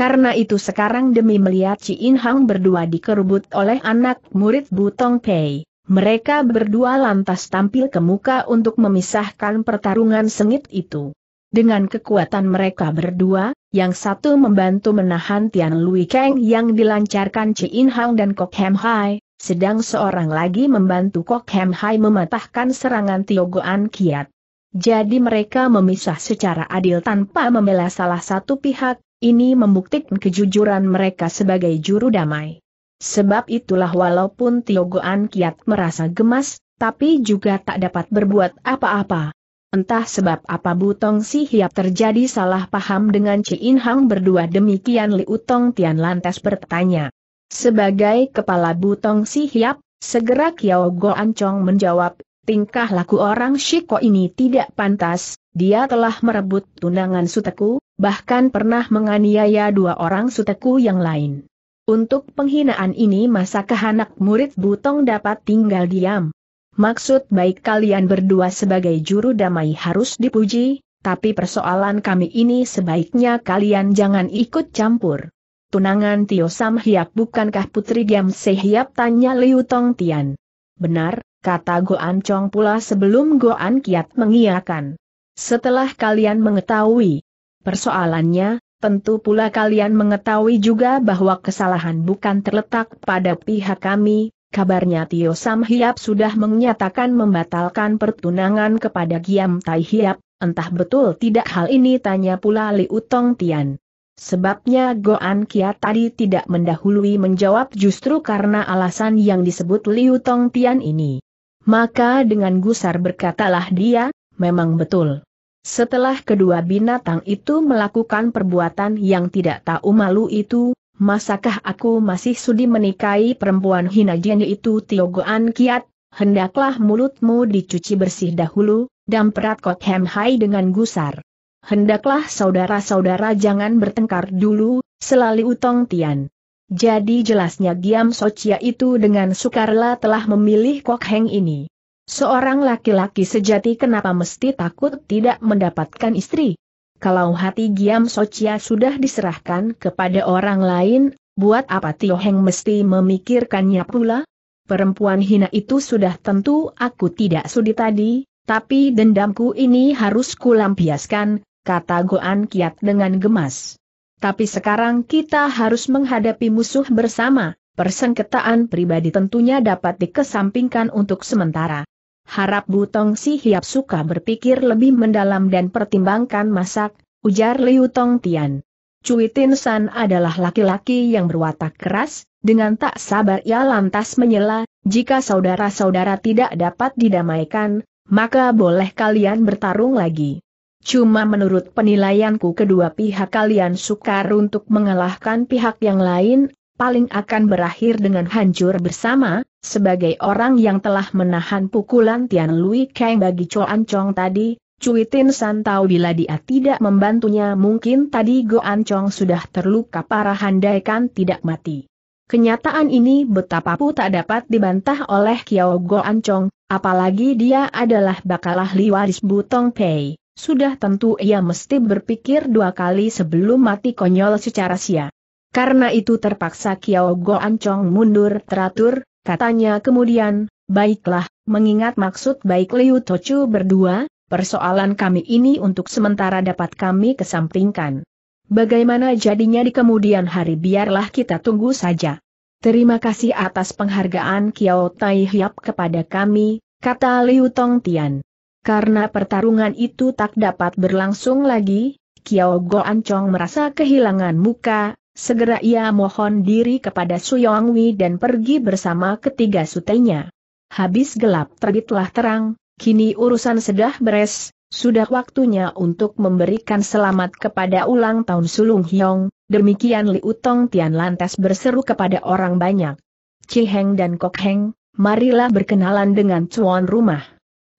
Karena itu sekarang demi melihat Ci In Hang berdua dikerubut oleh anak murid Butong Pei, mereka berdua lantas tampil ke muka untuk memisahkan pertarungan sengit itu. Dengan kekuatan mereka berdua, yang satu membantu menahan Tian Lui Kang yang dilancarkan Ci In Hang dan Kok Hem Hai, sedang seorang lagi membantu Kok Hem Hai mematahkan serangan Tio Goan Kiat. Jadi mereka memisah secara adil tanpa membela salah satu pihak, ini membuktikan kejujuran mereka sebagai juru damai. Sebab itulah walaupun Tiogoan Kiat merasa gemas, tapi juga tak dapat berbuat apa-apa. Entah sebab apa Butong Si Hiap terjadi salah paham dengan Ci In Hang berdua demikian Liutong Utong Tian lantas bertanya. Sebagai kepala Butong Si Hiap, segera Kiao Go Ancong menjawab, tingkah laku orang Shiko ini tidak pantas, dia telah merebut tunangan suteku, bahkan pernah menganiaya dua orang suteku yang lain. Untuk penghinaan ini masakah anak murid Butong dapat tinggal diam? Maksud baik kalian berdua sebagai juru damai harus dipuji, tapi persoalan kami ini sebaiknya kalian jangan ikut campur. Tunangan Tio Sam Hiap bukankah putri Giam Se Hiap tanya Liu Tong Tian. Benar, kata Goan Chong pula sebelum Goan Kiat mengiakan. Setelah kalian mengetahui, Persoalannya, tentu pula kalian mengetahui juga bahwa kesalahan bukan terletak pada pihak kami, kabarnya Tio Sam Hiap sudah menyatakan membatalkan pertunangan kepada Giam Tai Hiap, entah betul tidak hal ini tanya pula Li Utong Tian. Sebabnya Goan Kia tadi tidak mendahului menjawab justru karena alasan yang disebut Liu Tong Tian ini. Maka dengan gusar berkatalah dia, memang betul. Setelah kedua binatang itu melakukan perbuatan yang tidak tahu malu itu, masakah aku masih sudi menikahi perempuan hina jenis itu Tiogoan Kiat? Hendaklah mulutmu dicuci bersih dahulu, dan perat Kot Hem Hai dengan gusar. Hendaklah saudara-saudara jangan bertengkar dulu, selalu utong tian. Jadi jelasnya Giam Socia itu dengan sukarela telah memilih Kok Heng ini. Seorang laki-laki sejati kenapa mesti takut tidak mendapatkan istri? Kalau hati Giam Socia sudah diserahkan kepada orang lain, buat apa Tio Heng mesti memikirkannya pula? Perempuan hina itu sudah tentu aku tidak sudi tadi, tapi dendamku ini harus kulampiaskan, kata Goan Kiat dengan gemas. Tapi sekarang kita harus menghadapi musuh bersama, persengketaan pribadi tentunya dapat dikesampingkan untuk sementara. Harap Butong Si Hiap suka berpikir lebih mendalam dan pertimbangkan masak, ujar Liu Tong Tian. Cui Tin San adalah laki-laki yang berwatak keras, dengan tak sabar ia lantas menyela, jika saudara-saudara tidak dapat didamaikan, maka boleh kalian bertarung lagi. Cuma menurut penilaianku kedua pihak kalian sukar untuk mengalahkan pihak yang lain, paling akan berakhir dengan hancur bersama, sebagai orang yang telah menahan pukulan Tian Lui Kang bagi Choan Chong tadi, Cui Tin San tahu bila dia tidak membantunya mungkin tadi Goan Chong sudah terluka parah handaikan tidak mati. Kenyataan ini betapapun tak dapat dibantah oleh Kiao Goan Chong, apalagi dia adalah bakalah ahli Butong Pei. Sudah tentu ia mesti berpikir dua kali sebelum mati konyol secara sia. Karena itu terpaksa Kiao Go Ancong mundur teratur, katanya kemudian, baiklah, mengingat maksud baik Liu Tochu berdua, persoalan kami ini untuk sementara dapat kami kesampingkan. Bagaimana jadinya di kemudian hari biarlah kita tunggu saja. Terima kasih atas penghargaan Kiao Tai Hiap kepada kami, kata Liu Tong Tian. Karena pertarungan itu tak dapat berlangsung lagi, Kiao Go Ancong merasa kehilangan muka, Segera ia mohon diri kepada Su Suyongwi dan pergi bersama ketiga sutenya. Habis gelap terbitlah terang, kini urusan sedah beres, sudah waktunya untuk memberikan selamat kepada ulang tahun Sulung Hyong, demikian Liutong Utong Tian lantas berseru kepada orang banyak. Ciheng dan Kok Heng, marilah berkenalan dengan cuan rumah.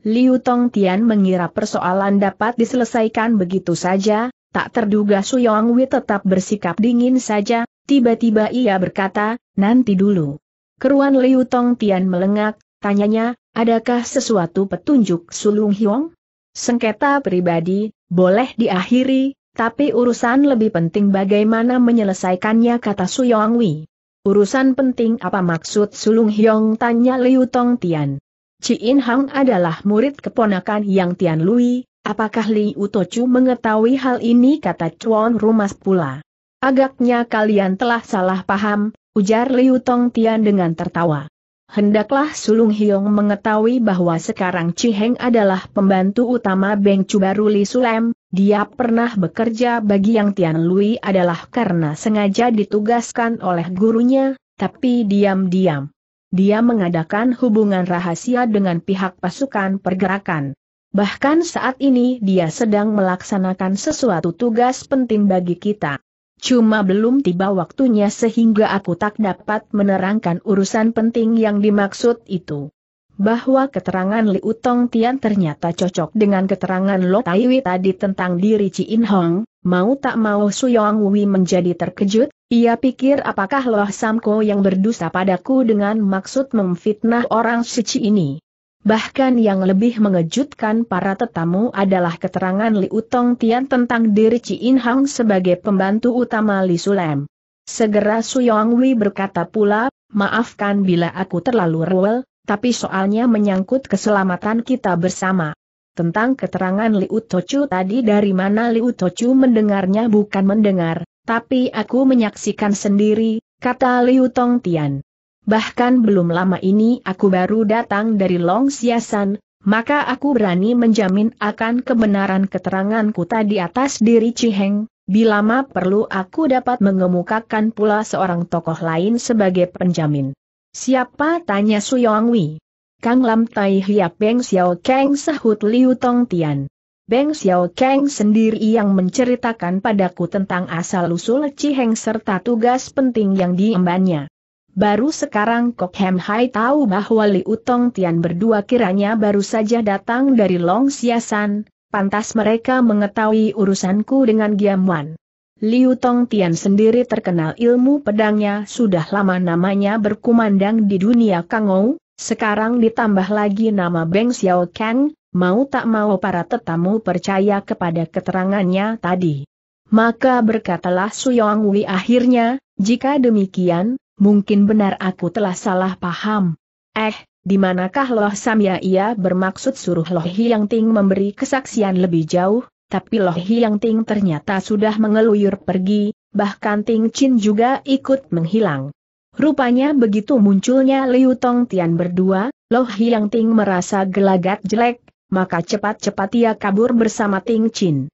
Liu Tong Tian mengira persoalan dapat diselesaikan begitu saja, Tak terduga Yong Wei tetap bersikap dingin saja, tiba-tiba ia berkata, nanti dulu. Keruan Liu Tong Tian melengak, tanyanya, adakah sesuatu petunjuk Sulung Hiong? Sengketa pribadi, boleh diakhiri, tapi urusan lebih penting bagaimana menyelesaikannya kata Yong Wei. Urusan penting apa maksud Sulung Hyong tanya Liu Tong Tian. In Hang adalah murid keponakan Yang Tian Lui, Apakah Li Utochu mengetahui hal ini kata Chuan Rumas pula. Agaknya kalian telah salah paham, ujar Liu Tong Tian dengan tertawa. Hendaklah Sulung Hiong mengetahui bahwa sekarang Ciheng adalah pembantu utama Beng Chu baru Li Sulem, dia pernah bekerja bagi Yang Tian Lui adalah karena sengaja ditugaskan oleh gurunya, tapi diam-diam. Dia mengadakan hubungan rahasia dengan pihak pasukan pergerakan. Bahkan saat ini dia sedang melaksanakan sesuatu tugas penting bagi kita. Cuma belum tiba waktunya sehingga aku tak dapat menerangkan urusan penting yang dimaksud itu. Bahwa keterangan Liutong Utong Tian ternyata cocok dengan keterangan Lo Taiwi tadi tentang diri In Hong, mau tak mau Su Yong Wui menjadi terkejut, ia pikir apakah Loh Samko yang berdosa padaku dengan maksud memfitnah orang suci ini. Bahkan yang lebih mengejutkan para tetamu adalah keterangan Li Utong Tian tentang diri Ci In Hang sebagai pembantu utama Li Sulem. Segera Su Yong Wei berkata pula, maafkan bila aku terlalu rewel, tapi soalnya menyangkut keselamatan kita bersama. Tentang keterangan Li Tochu tadi dari mana Li Tochu mendengarnya bukan mendengar, tapi aku menyaksikan sendiri, kata Li Utong Tian. Bahkan belum lama ini aku baru datang dari Long Siasan, maka aku berani menjamin akan kebenaran keteranganku tadi atas diri Ciheng, Bila ma perlu aku dapat mengemukakan pula seorang tokoh lain sebagai penjamin. Siapa tanya Su Wei? Kang Lam Tai Hiap Beng Xiao Kang sahut Liu Tong Tian. Beng Xiao Kang sendiri yang menceritakan padaku tentang asal-usul Ciheng serta tugas penting yang diembannya. Baru sekarang Kok Hem Hai tahu bahwa Liu Tong Tian berdua kiranya baru saja datang dari Long Siasan, pantas mereka mengetahui urusanku dengan Wan. Liu Tong Tian sendiri terkenal ilmu pedangnya sudah lama namanya berkumandang di dunia Kangou, sekarang ditambah lagi nama Beng Xiao Kang, mau tak mau para tetamu percaya kepada keterangannya tadi. Maka berkatalah Suyong Wei akhirnya, jika demikian, mungkin benar aku telah salah paham. Eh, di manakah Loh Samya ia bermaksud suruh Loh Hiang Ting memberi kesaksian lebih jauh, tapi Loh Hiang Ting ternyata sudah mengeluyur pergi, bahkan Ting Chin juga ikut menghilang. Rupanya begitu munculnya Liu Tong Tian berdua, Loh Hiang Ting merasa gelagat jelek, maka cepat-cepat ia kabur bersama Ting Chin.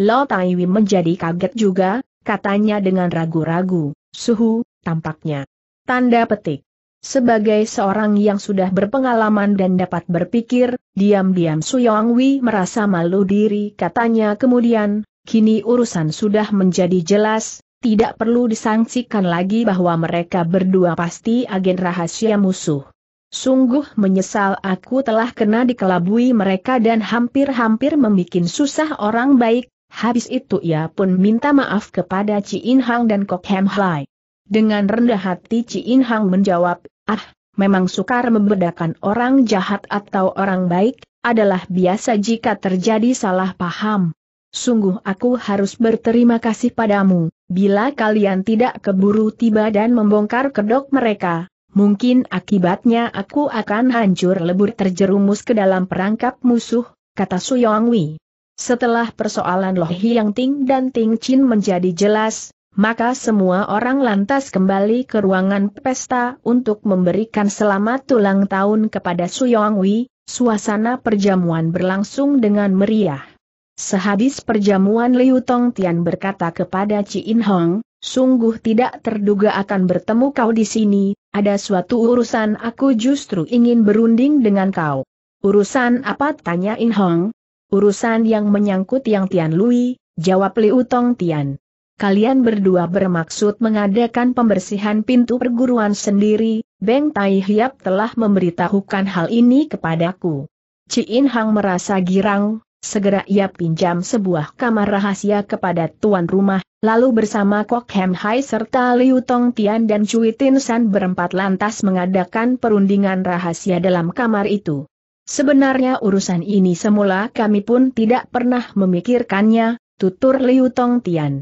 Lo Taiwi menjadi kaget juga, katanya dengan ragu-ragu, suhu, tampaknya. Tanda petik. Sebagai seorang yang sudah berpengalaman dan dapat berpikir, diam-diam Suyong Wei merasa malu diri katanya kemudian, kini urusan sudah menjadi jelas, tidak perlu disangsikan lagi bahwa mereka berdua pasti agen rahasia musuh. Sungguh menyesal aku telah kena dikelabui mereka dan hampir-hampir membuat susah orang baik, habis itu ia pun minta maaf kepada Ci In Hang dan Kok Hem Hai. Dengan rendah hati Ciin Hang menjawab, ah, memang sukar membedakan orang jahat atau orang baik, adalah biasa jika terjadi salah paham. Sungguh aku harus berterima kasih padamu, bila kalian tidak keburu tiba dan membongkar kedok mereka, mungkin akibatnya aku akan hancur lebur terjerumus ke dalam perangkap musuh, kata Suyongwi. Setelah persoalan Loh Yang Ting dan Ting Chin menjadi jelas, maka semua orang lantas kembali ke ruangan pesta untuk memberikan selamat ulang tahun kepada Yong Wei, suasana perjamuan berlangsung dengan meriah. Sehabis perjamuan Liu Tong Tian berkata kepada Ci In Hong, sungguh tidak terduga akan bertemu kau di sini, ada suatu urusan aku justru ingin berunding dengan kau. Urusan apa tanya In Hong? Urusan yang menyangkut yang Tian Lui, jawab Liu Tong Tian kalian berdua bermaksud mengadakan pembersihan pintu perguruan sendiri, Beng Tai Hiap telah memberitahukan hal ini kepadaku. In Hang merasa girang, segera ia pinjam sebuah kamar rahasia kepada tuan rumah, lalu bersama Kok Hem Hai serta Liu Tong Tian dan Cui Tin San berempat lantas mengadakan perundingan rahasia dalam kamar itu. Sebenarnya urusan ini semula kami pun tidak pernah memikirkannya, tutur Liu Tong Tian.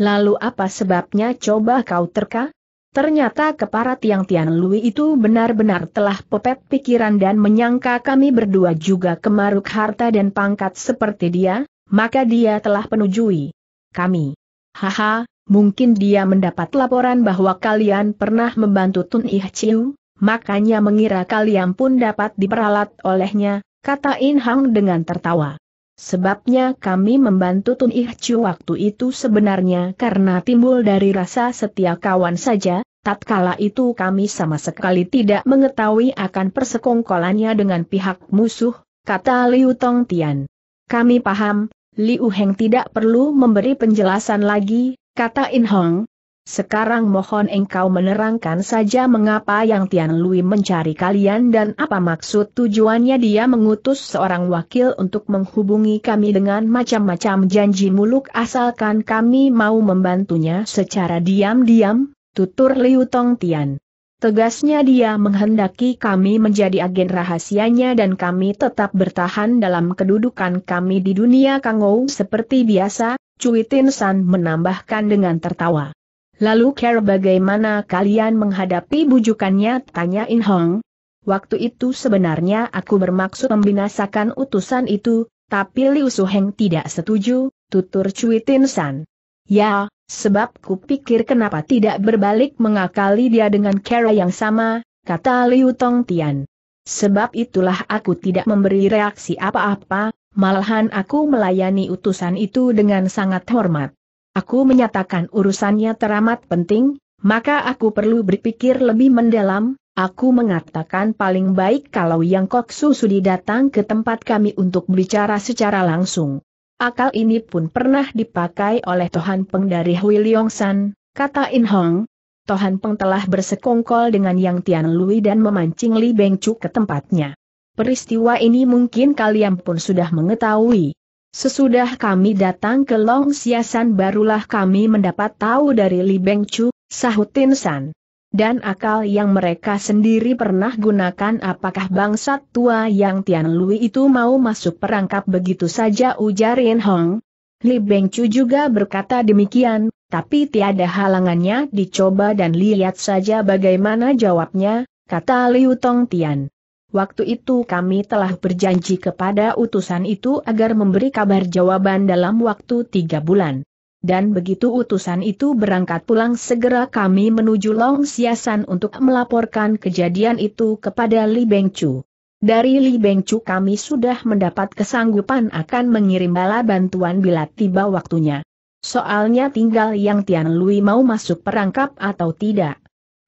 Lalu apa sebabnya coba kau terka? Ternyata keparat Yang Tian Lui itu benar-benar telah pepet pikiran dan menyangka kami berdua juga kemaruk harta dan pangkat seperti dia, maka dia telah penujui kami. Haha, mungkin dia mendapat laporan bahwa kalian pernah membantu Tun Ih Chiu, makanya mengira kalian pun dapat diperalat olehnya, kata In Hang dengan tertawa. Sebabnya kami membantu Tun Ihcu waktu itu sebenarnya karena timbul dari rasa setia kawan saja, tatkala itu kami sama sekali tidak mengetahui akan persekongkolannya dengan pihak musuh, kata Liu Tong Tian. Kami paham, Liu Heng tidak perlu memberi penjelasan lagi, kata In Hong, sekarang mohon engkau menerangkan saja mengapa yang Tian Lui mencari kalian dan apa maksud tujuannya dia mengutus seorang wakil untuk menghubungi kami dengan macam-macam janji muluk asalkan kami mau membantunya secara diam-diam, tutur Liu Tong Tian. Tegasnya dia menghendaki kami menjadi agen rahasianya dan kami tetap bertahan dalam kedudukan kami di dunia Kangou seperti biasa, Cui Tin San menambahkan dengan tertawa. Lalu Care bagaimana kalian menghadapi bujukannya? Tanya In Hong. Waktu itu sebenarnya aku bermaksud membinasakan utusan itu, tapi Liu Heng tidak setuju, tutur Cui Tin San. Ya, sebab kupikir kenapa tidak berbalik mengakali dia dengan cara yang sama, kata Liu Tong Tian. Sebab itulah aku tidak memberi reaksi apa-apa, malahan aku melayani utusan itu dengan sangat hormat aku menyatakan urusannya teramat penting, maka aku perlu berpikir lebih mendalam, aku mengatakan paling baik kalau Yang Koksu Sudi datang ke tempat kami untuk bicara secara langsung. Akal ini pun pernah dipakai oleh Tohan Peng dari Hui Leong San, kata In Hong. Tohan Peng telah bersekongkol dengan Yang Tian Lui dan memancing Li Beng Chu ke tempatnya. Peristiwa ini mungkin kalian pun sudah mengetahui. Sesudah kami datang ke Long Siasan barulah kami mendapat tahu dari Li Beng Chu, sahut Tin San. Dan akal yang mereka sendiri pernah gunakan apakah bangsat tua yang Tian Lui itu mau masuk perangkap begitu saja ujar Yin Hong. Li Beng Chu juga berkata demikian, tapi tiada halangannya dicoba dan lihat saja bagaimana jawabnya, kata Liu Tong Tian. Waktu itu kami telah berjanji kepada utusan itu agar memberi kabar jawaban dalam waktu tiga bulan. Dan begitu utusan itu berangkat pulang segera kami menuju Long Siasan untuk melaporkan kejadian itu kepada Li Bengcu. Dari Li Bengcu kami sudah mendapat kesanggupan akan mengirim bala bantuan bila tiba waktunya. Soalnya tinggal yang Tian Lui mau masuk perangkap atau tidak.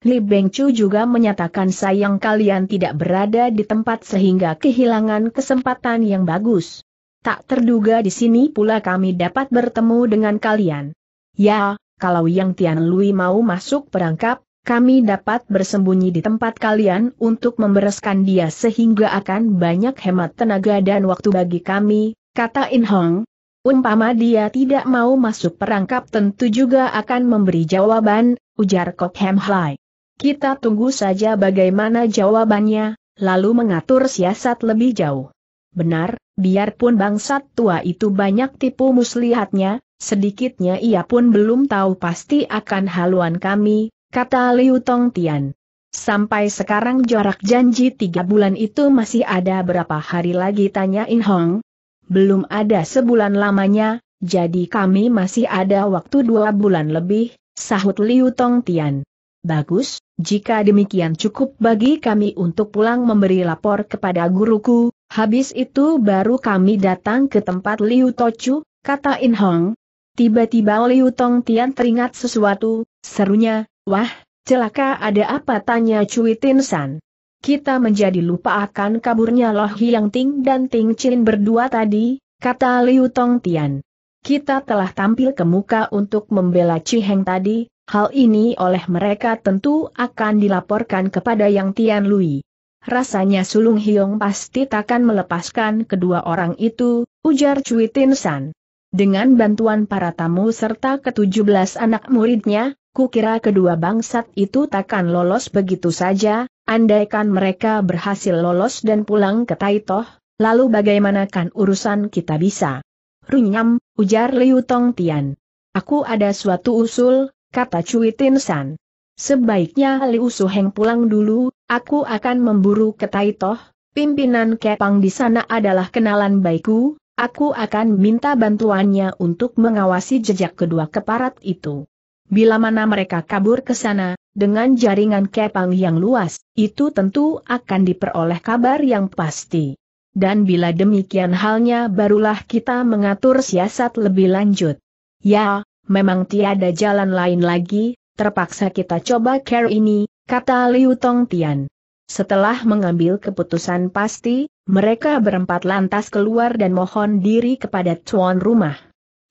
Li Bengcu juga menyatakan sayang kalian tidak berada di tempat sehingga kehilangan kesempatan yang bagus. Tak terduga di sini pula kami dapat bertemu dengan kalian. Ya, kalau Yang Tian Lui mau masuk perangkap, kami dapat bersembunyi di tempat kalian untuk membereskan dia sehingga akan banyak hemat tenaga dan waktu bagi kami, kata In Hong. Umpama dia tidak mau masuk perangkap tentu juga akan memberi jawaban, ujar Kok Hem Hai. Kita tunggu saja bagaimana jawabannya, lalu mengatur siasat lebih jauh. Benar, biarpun bangsat tua itu banyak tipu muslihatnya, sedikitnya ia pun belum tahu pasti akan haluan kami, kata Liu Tong Tian. Sampai sekarang jarak janji tiga bulan itu masih ada berapa hari lagi tanya In Hong? Belum ada sebulan lamanya, jadi kami masih ada waktu dua bulan lebih, sahut Liu Tong Tian. Bagus, jika demikian cukup bagi kami untuk pulang memberi lapor kepada guruku, habis itu baru kami datang ke tempat Liu Tochu, kata In Hong. Tiba-tiba Liu Tong Tian teringat sesuatu, serunya, wah, celaka ada apa tanya Cui Tin San. Kita menjadi lupa akan kaburnya Loh Hiang Ting dan Ting Chin berdua tadi, kata Liu Tong Tian. Kita telah tampil ke muka untuk membela Heng tadi, Hal ini oleh mereka tentu akan dilaporkan kepada Yang Tian Lui. Rasanya Sulung Hiong pasti takkan melepaskan kedua orang itu, ujar Cui Tin San. Dengan bantuan para tamu serta ketujuh belas anak muridnya, kukira kedua bangsat itu takkan lolos begitu saja, andaikan mereka berhasil lolos dan pulang ke Taitoh, lalu bagaimanakan urusan kita bisa? Runyam, ujar Liu Tong Tian. Aku ada suatu usul, kata Cui Tin San. Sebaiknya Liu Suheng pulang dulu, aku akan memburu ke Taitoh, pimpinan Kepang di sana adalah kenalan baikku, aku akan minta bantuannya untuk mengawasi jejak kedua keparat itu. Bila mana mereka kabur ke sana, dengan jaringan Kepang yang luas, itu tentu akan diperoleh kabar yang pasti. Dan bila demikian halnya barulah kita mengatur siasat lebih lanjut. Ya, memang tiada jalan lain lagi, terpaksa kita coba care ini, kata Liu Tong Tian. Setelah mengambil keputusan pasti, mereka berempat lantas keluar dan mohon diri kepada tuan rumah.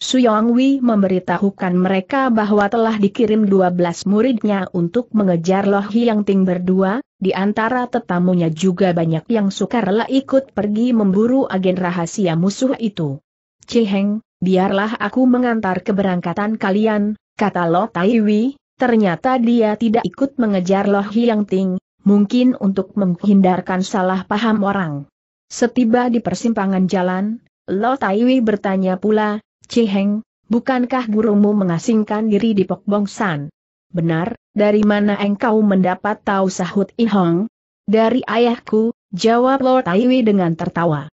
Su Wei memberitahukan mereka bahwa telah dikirim 12 muridnya untuk mengejar Loh Yang Ting berdua, di antara tetamunya juga banyak yang sukarela ikut pergi memburu agen rahasia musuh itu. Ciheng, biarlah aku mengantar keberangkatan kalian, kata Lo Taiwi, ternyata dia tidak ikut mengejar Lo Hiang Ting, mungkin untuk menghindarkan salah paham orang. Setiba di persimpangan jalan, Lo Taiwi bertanya pula, Ciheng, bukankah gurumu mengasingkan diri di Pok Bong San? Benar, dari mana engkau mendapat tahu sahut Ihong? Dari ayahku, jawab Lo Taiwi dengan tertawa.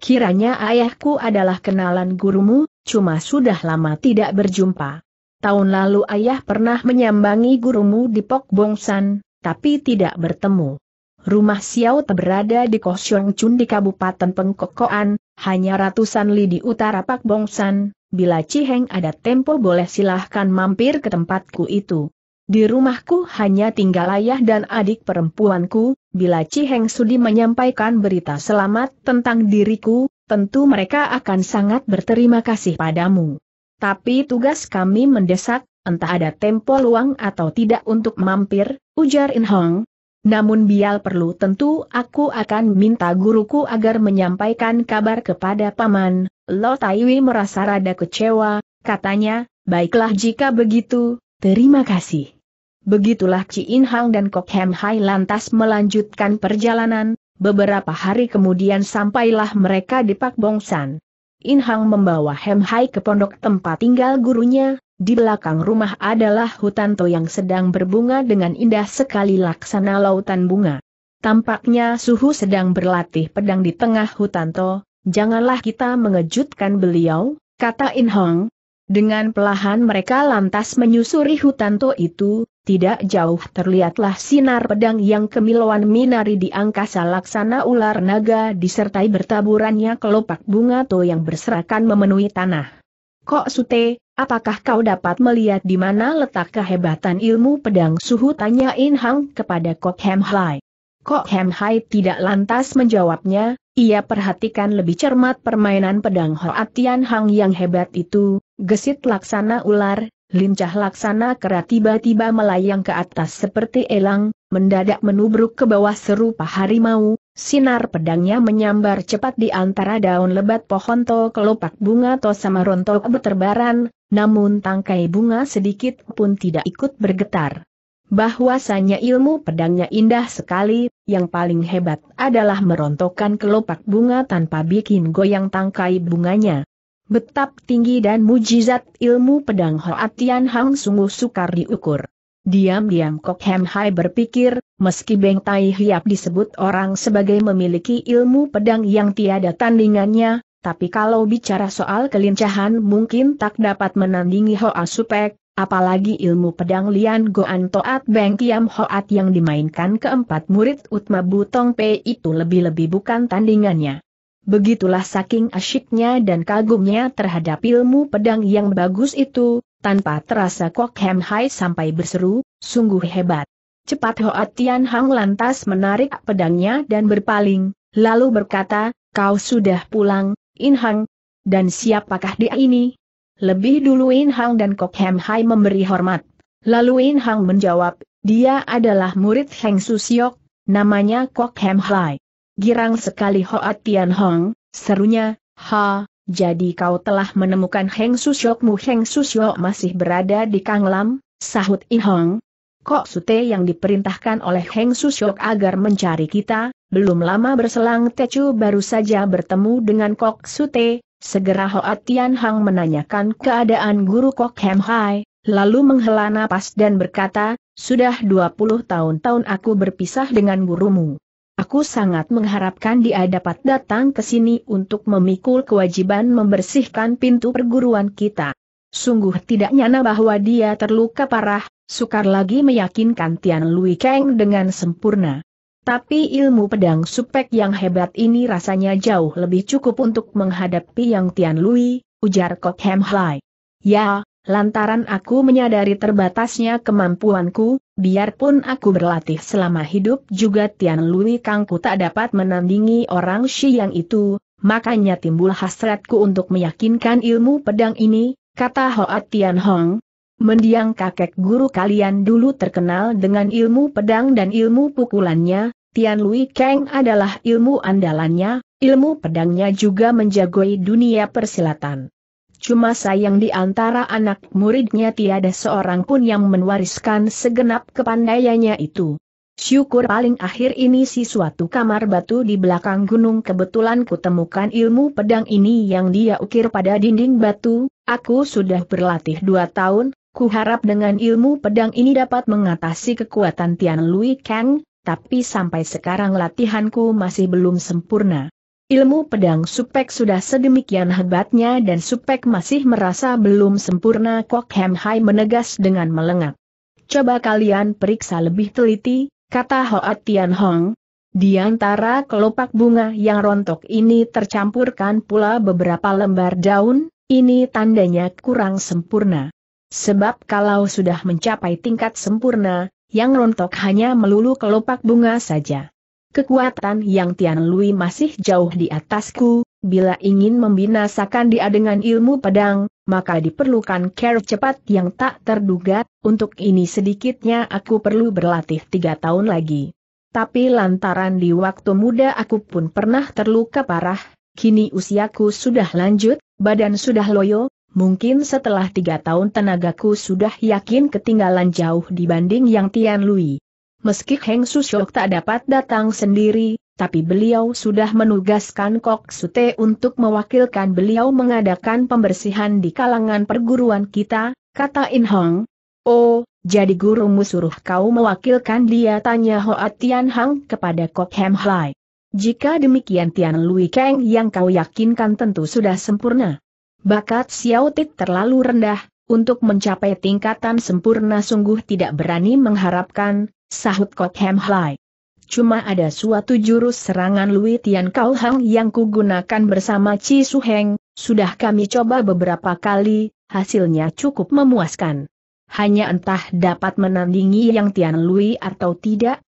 Kiranya ayahku adalah kenalan gurumu, cuma sudah lama tidak berjumpa. Tahun lalu ayah pernah menyambangi gurumu di Pok Bongsan, tapi tidak bertemu. Rumah Xiao berada di Kosyong Chun di Kabupaten Pengkokoan, hanya ratusan li di utara Pak Bongsan, bila Ciheng ada tempo boleh silahkan mampir ke tempatku itu. Di rumahku hanya tinggal ayah dan adik perempuanku, Bila Ciheng Sudi menyampaikan berita selamat tentang diriku, tentu mereka akan sangat berterima kasih padamu. Tapi tugas kami mendesak, entah ada tempo luang atau tidak untuk mampir, ujar In Hong. Namun bial perlu tentu aku akan minta guruku agar menyampaikan kabar kepada paman. Lo Taiwi merasa rada kecewa, katanya, baiklah jika begitu, terima kasih. Begitulah ci In Hang dan Kok Hem Hai lantas melanjutkan perjalanan, beberapa hari kemudian sampailah mereka di Pak Bongsan. In Hang membawa Hem Hai ke pondok tempat tinggal gurunya, di belakang rumah adalah hutan to yang sedang berbunga dengan indah sekali laksana lautan bunga. Tampaknya suhu sedang berlatih pedang di tengah hutan to, janganlah kita mengejutkan beliau, kata In Hong, dengan pelahan mereka lantas menyusuri hutan to itu, tidak jauh terlihatlah sinar pedang yang kemiluan minari di angkasa laksana ular naga disertai bertaburannya kelopak bunga to yang berserakan memenuhi tanah. Kok Sute, apakah kau dapat melihat di mana letak kehebatan ilmu pedang suhu tanya In Hang kepada Kok Hem Hai. Kok Hem Hai tidak lantas menjawabnya, ia perhatikan lebih cermat permainan pedang Hoa Tian Hang yang hebat itu, gesit laksana ular, lincah laksana kera tiba-tiba melayang ke atas seperti elang, mendadak menubruk ke bawah serupa harimau, Sinar pedangnya menyambar cepat di antara daun lebat pohon to kelopak bunga to sama rontok berterbaran, namun tangkai bunga sedikit pun tidak ikut bergetar bahwasanya ilmu pedangnya indah sekali, yang paling hebat adalah merontokkan kelopak bunga tanpa bikin goyang tangkai bunganya. Betap tinggi dan mujizat ilmu pedang Hoatian Hang sungguh sukar diukur. Diam-diam Kok Hem Hai berpikir, meski Beng Tai Hiap disebut orang sebagai memiliki ilmu pedang yang tiada tandingannya, tapi kalau bicara soal kelincahan mungkin tak dapat menandingi Hoa Supek, apalagi ilmu pedang Lian Goan Toat Beng Kiam Hoat yang dimainkan keempat murid Utma Butong Pei itu lebih-lebih bukan tandingannya. Begitulah saking asyiknya dan kagumnya terhadap ilmu pedang yang bagus itu, tanpa terasa Kok Hem Hai sampai berseru, sungguh hebat. Cepat Hoat Tian Hang lantas menarik pedangnya dan berpaling, lalu berkata, kau sudah pulang, In Hang. Dan siapakah dia ini? Lebih dulu In Hang dan Kok Hem Hai memberi hormat. Lalu In Hang menjawab, dia adalah murid Heng Susiok, namanya Kok Hem Hai. Girang sekali Hoat Tian Hong, serunya, ha, jadi kau telah menemukan Heng Susiokmu Heng Susiok masih berada di Kang Lam? sahut In Hong. Kok Sute yang diperintahkan oleh Heng Susiok agar mencari kita, belum lama berselang Tecu baru saja bertemu dengan Kok Sute, Segera Hoa Tian Hang menanyakan keadaan guru Kok Hem Hai, lalu menghela napas dan berkata, sudah 20 tahun-tahun aku berpisah dengan gurumu. Aku sangat mengharapkan dia dapat datang ke sini untuk memikul kewajiban membersihkan pintu perguruan kita. Sungguh tidak nyana bahwa dia terluka parah, sukar lagi meyakinkan Tian Lui Kang dengan sempurna. Tapi ilmu pedang supek yang hebat ini rasanya jauh lebih cukup untuk menghadapi Yang Tian Lui, ujar Kok Hem Hai. Ya, lantaran aku menyadari terbatasnya kemampuanku, biarpun aku berlatih selama hidup juga Tian Lui Kangku tak dapat menandingi orang Shi yang itu, makanya timbul hasratku untuk meyakinkan ilmu pedang ini, kata Hoat Tian Hong, Mendiang kakek guru kalian dulu terkenal dengan ilmu pedang dan ilmu pukulannya, Tian Lui Kang adalah ilmu andalannya, ilmu pedangnya juga menjagoi dunia persilatan. Cuma sayang di antara anak muridnya tiada seorang pun yang mewariskan segenap kepandaiannya itu. Syukur paling akhir ini si suatu kamar batu di belakang gunung kebetulan kutemukan ilmu pedang ini yang dia ukir pada dinding batu, aku sudah berlatih dua tahun, harap dengan ilmu pedang ini dapat mengatasi kekuatan Tian Lui Kang, tapi sampai sekarang latihanku masih belum sempurna. Ilmu pedang Supek sudah sedemikian hebatnya dan Supek masih merasa belum sempurna Kok Hem Hai menegas dengan melengak. Coba kalian periksa lebih teliti, kata Hoat Tian Hong. Di antara kelopak bunga yang rontok ini tercampurkan pula beberapa lembar daun, ini tandanya kurang sempurna. Sebab kalau sudah mencapai tingkat sempurna, yang rontok hanya melulu kelopak bunga saja. Kekuatan yang Tian Lui masih jauh di atasku, bila ingin membinasakan dia dengan ilmu pedang, maka diperlukan care cepat yang tak terduga, untuk ini sedikitnya aku perlu berlatih tiga tahun lagi. Tapi lantaran di waktu muda aku pun pernah terluka parah, kini usiaku sudah lanjut, badan sudah loyo, mungkin setelah tiga tahun tenagaku sudah yakin ketinggalan jauh dibanding yang Tian Lui. Meski Heng Sushok tak dapat datang sendiri, tapi beliau sudah menugaskan Kok Sute untuk mewakilkan beliau mengadakan pembersihan di kalangan perguruan kita, kata In Hong. Oh, jadi gurumu suruh kau mewakilkan dia tanya Hoa Tian Hang kepada Kok Hem Hlai. Jika demikian Tian Lui Kang yang kau yakinkan tentu sudah sempurna. Bakat Xiao Xiaotit terlalu rendah, untuk mencapai tingkatan sempurna sungguh tidak berani mengharapkan, sahut Kot Hem Hlai. Cuma ada suatu jurus serangan Lui Tian Kau Hang yang kugunakan bersama Chi Su Heng, sudah kami coba beberapa kali, hasilnya cukup memuaskan. Hanya entah dapat menandingi yang Tian Lui atau tidak,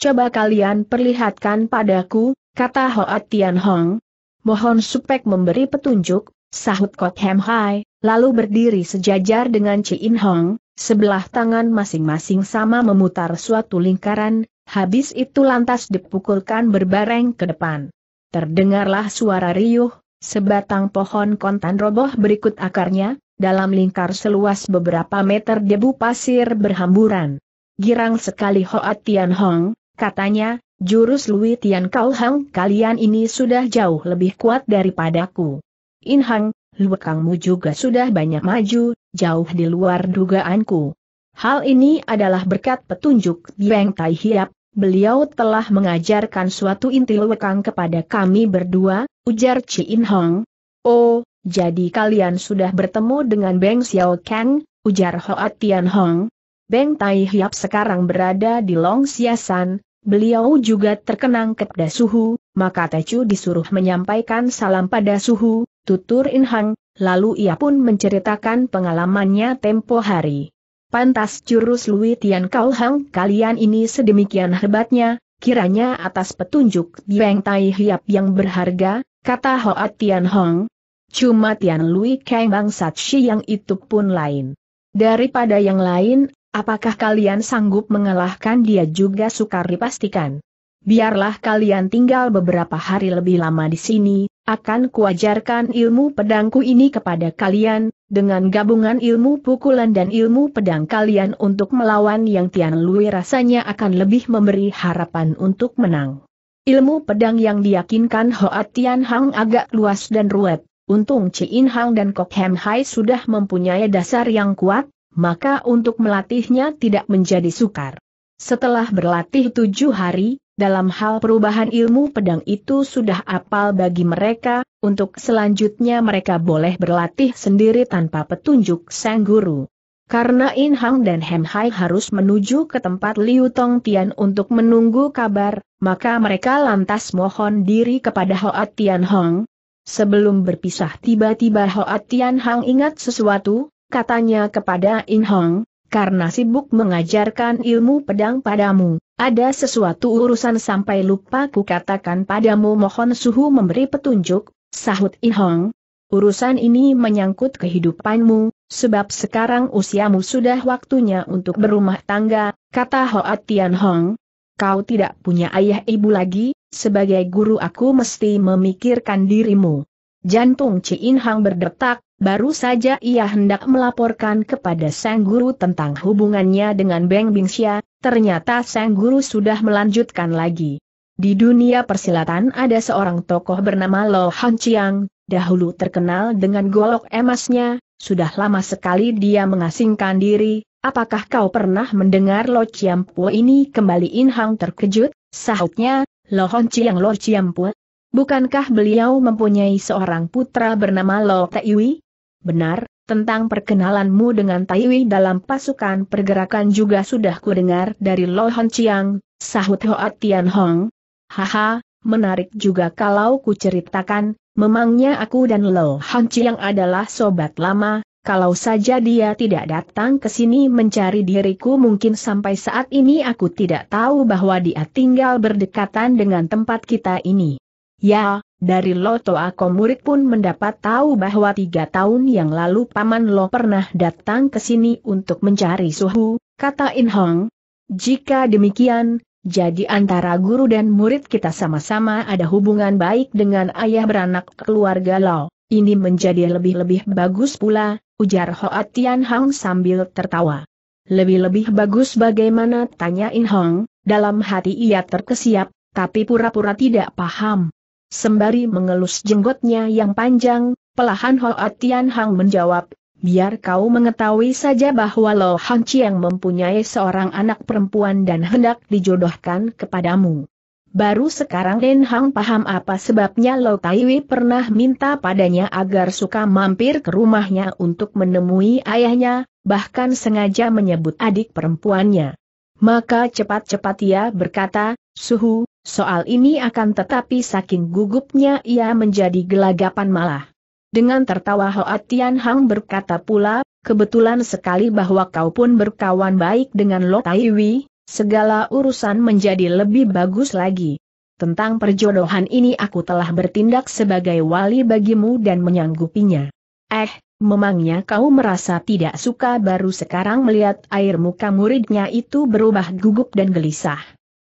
Coba kalian perlihatkan padaku, kata Hoat Tian Hong. Mohon supek memberi petunjuk, sahut kok hem Hai, lalu berdiri sejajar dengan Chi In Hong, sebelah tangan masing-masing sama memutar suatu lingkaran, habis itu lantas dipukulkan berbareng ke depan. Terdengarlah suara riuh, sebatang pohon kontan roboh berikut akarnya, dalam lingkar seluas beberapa meter debu pasir berhamburan. Girang sekali Hoa Tian Hong, katanya, jurus Lui Tian Kau Hang kalian ini sudah jauh lebih kuat daripadaku. Inhang, luekangmu juga sudah banyak maju, jauh di luar dugaanku. Hal ini adalah berkat petunjuk Beng Tai Hiap, beliau telah mengajarkan suatu inti luekang kepada kami berdua, ujar Ci Inhong. Oh, jadi kalian sudah bertemu dengan Beng Xiao Kang, ujar Hoa Tian Hong. Beng Tai Hiap sekarang berada di Long Siasan, beliau juga terkenang kepada Suhu, maka Tecu disuruh menyampaikan salam pada Suhu, tutur Inhang, lalu ia pun menceritakan pengalamannya tempo hari. Pantas jurus Lui Tian Kau Hang kalian ini sedemikian hebatnya, kiranya atas petunjuk Dieng Tai Hiap yang berharga, kata Hoa Tian Hong. Cuma Tian Lui Kang Bang Shi yang itu pun lain. Daripada yang lain, apakah kalian sanggup mengalahkan dia juga sukar dipastikan. Biarlah kalian tinggal beberapa hari lebih lama di sini, akan kuajarkan ilmu pedangku ini kepada kalian, dengan gabungan ilmu pukulan dan ilmu pedang kalian untuk melawan yang Tian Lui rasanya akan lebih memberi harapan untuk menang. Ilmu pedang yang diyakinkan Hoa Tian Hang agak luas dan ruwet, untung In Hang dan Kok Hem Hai sudah mempunyai dasar yang kuat, maka untuk melatihnya tidak menjadi sukar. Setelah berlatih tujuh hari, dalam hal perubahan ilmu pedang itu sudah apal bagi mereka, untuk selanjutnya mereka boleh berlatih sendiri tanpa petunjuk sang guru. Karena In Hang dan Hem Hai harus menuju ke tempat Liu Tong Tian untuk menunggu kabar, maka mereka lantas mohon diri kepada Hoat Tian Hong. Sebelum berpisah tiba-tiba Hoat Tian Hang ingat sesuatu, katanya kepada In Hong, karena sibuk mengajarkan ilmu pedang padamu, ada sesuatu urusan sampai lupa ku katakan padamu mohon suhu memberi petunjuk, sahut Ihong. Urusan ini menyangkut kehidupanmu, sebab sekarang usiamu sudah waktunya untuk berumah tangga, kata Hoa Tian Hong. Kau tidak punya ayah ibu lagi, sebagai guru aku mesti memikirkan dirimu. Jantung In Hang berdetak, baru saja ia hendak melaporkan kepada sang guru tentang hubungannya dengan Beng Bing Xia. Ternyata Sang Guru sudah melanjutkan lagi. Di dunia persilatan ada seorang tokoh bernama Lo Han Chiang, dahulu terkenal dengan golok emasnya, sudah lama sekali dia mengasingkan diri, apakah kau pernah mendengar Lo Chiampu ini kembali In Hang terkejut, sahutnya, Lo Han Chiang Lo Chiampu? Bukankah beliau mempunyai seorang putra bernama Lo Teiwi? Benar, tentang perkenalanmu dengan Taiwi dalam pasukan pergerakan juga sudah kudengar dari Lo Hon Chiang, sahut Hoa Tian Hong. Haha, menarik juga kalau ku ceritakan, memangnya aku dan Lo Hon Chiang adalah sobat lama, kalau saja dia tidak datang ke sini mencari diriku mungkin sampai saat ini aku tidak tahu bahwa dia tinggal berdekatan dengan tempat kita ini. Ya, dari Loto Ako murid pun mendapat tahu bahwa tiga tahun yang lalu Paman Lo pernah datang ke sini untuk mencari suhu, kata In Hong. Jika demikian, jadi antara guru dan murid kita sama-sama ada hubungan baik dengan ayah beranak keluarga Lo. Ini menjadi lebih-lebih bagus pula, ujar Hoa Tian Hong sambil tertawa. Lebih-lebih bagus bagaimana tanya In Hong, dalam hati ia terkesiap, tapi pura-pura tidak paham. Sembari mengelus jenggotnya yang panjang, pelahan Hoa Tian Hang menjawab, biar kau mengetahui saja bahwa Lo Han Chiang mempunyai seorang anak perempuan dan hendak dijodohkan kepadamu. Baru sekarang Den Hang paham apa sebabnya Lo Taiwi pernah minta padanya agar suka mampir ke rumahnya untuk menemui ayahnya, bahkan sengaja menyebut adik perempuannya. Maka cepat-cepat ia berkata, Suhu, Soal ini akan tetapi saking gugupnya ia menjadi gelagapan malah. Dengan tertawa Hoa Tian Hang berkata pula, kebetulan sekali bahwa kau pun berkawan baik dengan Lo Tai Wi, segala urusan menjadi lebih bagus lagi. Tentang perjodohan ini aku telah bertindak sebagai wali bagimu dan menyanggupinya. Eh, memangnya kau merasa tidak suka baru sekarang melihat air muka muridnya itu berubah gugup dan gelisah.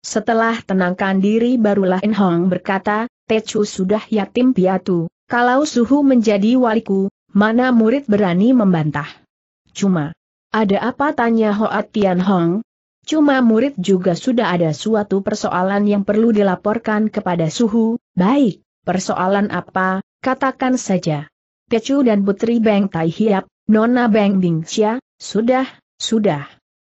Setelah tenangkan diri barulah Hong berkata, Tecu sudah yatim piatu, kalau suhu menjadi waliku, mana murid berani membantah. Cuma, ada apa tanya Hoat Tian Hong? Cuma murid juga sudah ada suatu persoalan yang perlu dilaporkan kepada suhu, baik, persoalan apa, katakan saja. Tecu dan Putri Beng Tai Hiap, Nona Beng Dingxia, sudah, sudah.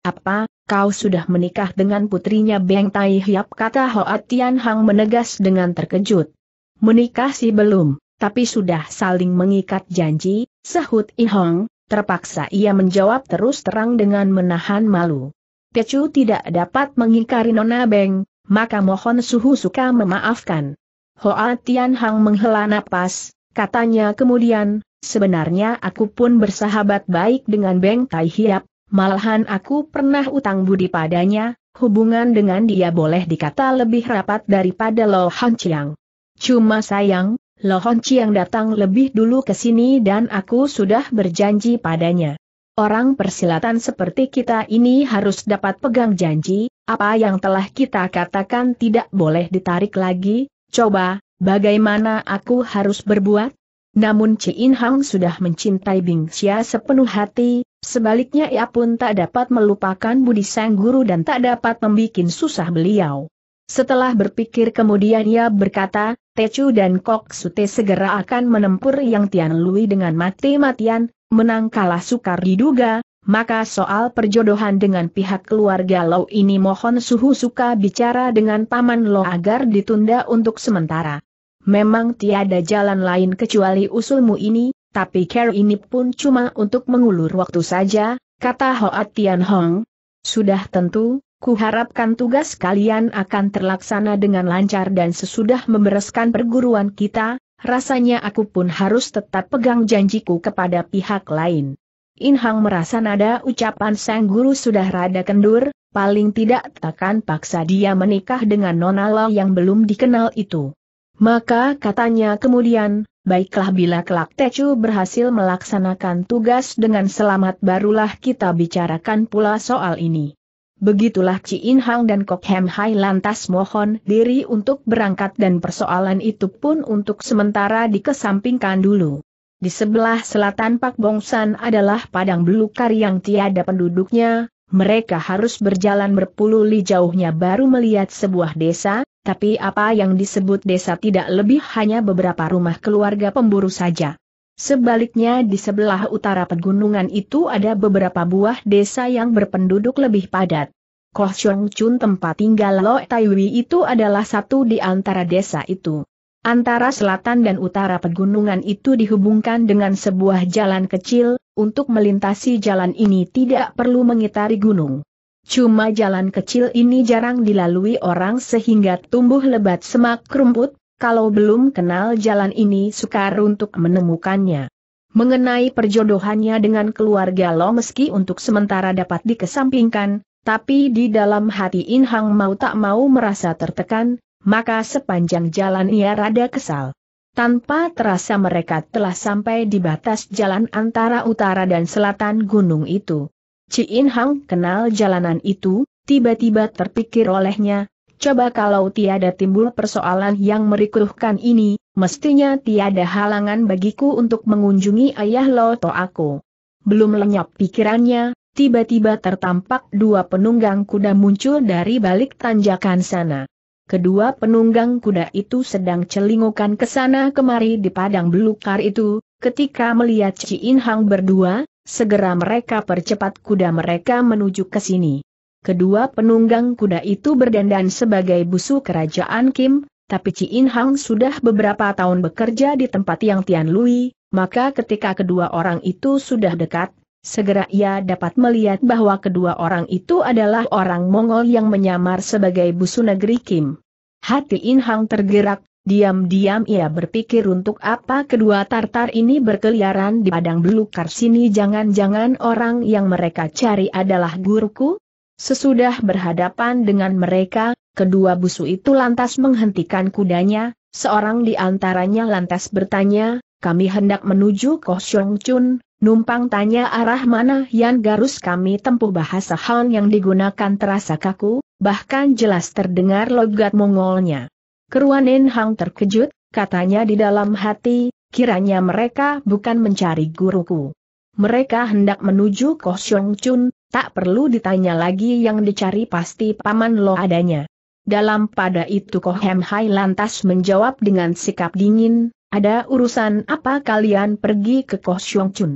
Apa, kau sudah menikah dengan putrinya Beng Tai Hiap kata Hoa Tian Hang menegas dengan terkejut. Menikah sih belum, tapi sudah saling mengikat janji, sahut I Hong, terpaksa ia menjawab terus terang dengan menahan malu. Pecu tidak dapat mengingkari Nona Beng, maka mohon suhu suka memaafkan. Hoa Tian Hang menghela napas, katanya kemudian, sebenarnya aku pun bersahabat baik dengan Beng Tai Hiap, Malahan aku pernah utang budi padanya, hubungan dengan dia boleh dikata lebih rapat daripada Lo Han Chiang. Cuma sayang, Lo Hon Chiang datang lebih dulu ke sini dan aku sudah berjanji padanya. Orang persilatan seperti kita ini harus dapat pegang janji, apa yang telah kita katakan tidak boleh ditarik lagi, coba, bagaimana aku harus berbuat? Namun Chin Hang sudah mencintai Bing Xia sepenuh hati, Sebaliknya ia pun tak dapat melupakan budi sang guru dan tak dapat membuat susah beliau. Setelah berpikir kemudian ia berkata, Techu dan Kok Sute segera akan menempur Yang Tian Lui dengan mati-matian, menang kalah sukar diduga, maka soal perjodohan dengan pihak keluarga Lau ini mohon suhu suka bicara dengan Paman Lo agar ditunda untuk sementara. Memang tiada jalan lain kecuali usulmu ini, tapi care ini pun cuma untuk mengulur waktu saja, kata Hoa Tian Hong. Sudah tentu, kuharapkan tugas kalian akan terlaksana dengan lancar dan sesudah membereskan perguruan kita, rasanya aku pun harus tetap pegang janjiku kepada pihak lain. In Hang merasa nada ucapan sang guru sudah rada kendur, paling tidak takkan paksa dia menikah dengan Nonala yang belum dikenal itu. Maka katanya kemudian, baiklah bila kelak Tecu berhasil melaksanakan tugas dengan selamat barulah kita bicarakan pula soal ini. Begitulah Ci In Hang dan Kok Hem Hai lantas mohon diri untuk berangkat dan persoalan itu pun untuk sementara dikesampingkan dulu. Di sebelah selatan Pak Bongsan adalah padang belukar yang tiada penduduknya, mereka harus berjalan berpuluh li jauhnya baru melihat sebuah desa, tapi apa yang disebut desa tidak lebih hanya beberapa rumah keluarga pemburu saja. Sebaliknya di sebelah utara pegunungan itu ada beberapa buah desa yang berpenduduk lebih padat. Koh Chun tempat tinggal Lo Taiwi itu adalah satu di antara desa itu. Antara selatan dan utara pegunungan itu dihubungkan dengan sebuah jalan kecil, untuk melintasi jalan ini tidak perlu mengitari gunung. Cuma jalan kecil ini jarang dilalui orang sehingga tumbuh lebat semak rumput, kalau belum kenal jalan ini sukar untuk menemukannya. Mengenai perjodohannya dengan keluarga Lo meski untuk sementara dapat dikesampingkan, tapi di dalam hati Inhang mau tak mau merasa tertekan, maka sepanjang jalan ia rada kesal. Tanpa terasa mereka telah sampai di batas jalan antara utara dan selatan gunung itu. Ciin Hang kenal jalanan itu, tiba-tiba terpikir olehnya, coba kalau tiada timbul persoalan yang merikuhkan ini, mestinya tiada halangan bagiku untuk mengunjungi ayah loto aku. Belum lenyap pikirannya, tiba-tiba tertampak dua penunggang kuda muncul dari balik tanjakan sana. Kedua penunggang kuda itu sedang celingukan ke sana kemari di padang belukar itu, ketika melihat In Hang berdua, segera mereka percepat kuda mereka menuju ke sini. Kedua penunggang kuda itu berdandan sebagai busu kerajaan Kim, tapi In Hang sudah beberapa tahun bekerja di tempat yang Tian Lui, maka ketika kedua orang itu sudah dekat, Segera ia dapat melihat bahwa kedua orang itu adalah orang Mongol yang menyamar sebagai busu negeri Kim. Hati In Hang tergerak, diam-diam ia berpikir untuk apa kedua Tartar ini berkeliaran di padang belukar sini jangan-jangan orang yang mereka cari adalah guruku? Sesudah berhadapan dengan mereka, kedua busu itu lantas menghentikan kudanya, seorang di antaranya lantas bertanya, kami hendak menuju Koh Chun, Numpang tanya arah mana yang garus kami tempuh bahasa Han yang digunakan terasa kaku, bahkan jelas terdengar logat Mongolnya. Keruanin Hang terkejut, katanya di dalam hati, kiranya mereka bukan mencari guruku. Mereka hendak menuju Kosyong Xiong Chun, tak perlu ditanya lagi yang dicari pasti paman lo adanya. Dalam pada itu Koh Hem Hai lantas menjawab dengan sikap dingin, ada urusan apa kalian pergi ke Kosyong Xiong Chun?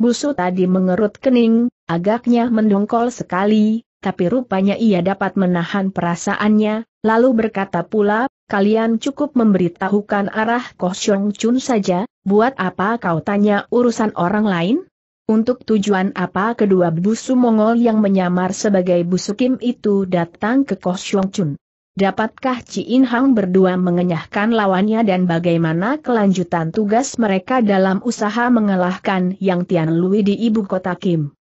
Busu tadi mengerut kening, agaknya mendongkol sekali, tapi rupanya ia dapat menahan perasaannya, lalu berkata pula, kalian cukup memberitahukan arah Koh Chun saja, buat apa kau tanya urusan orang lain? Untuk tujuan apa kedua busu Mongol yang menyamar sebagai busu Kim itu datang ke Koh Chun? Dapatkah Ci In Hang berdua mengenyahkan lawannya dan bagaimana kelanjutan tugas mereka dalam usaha mengalahkan Yang Tian Lui di ibu kota Kim?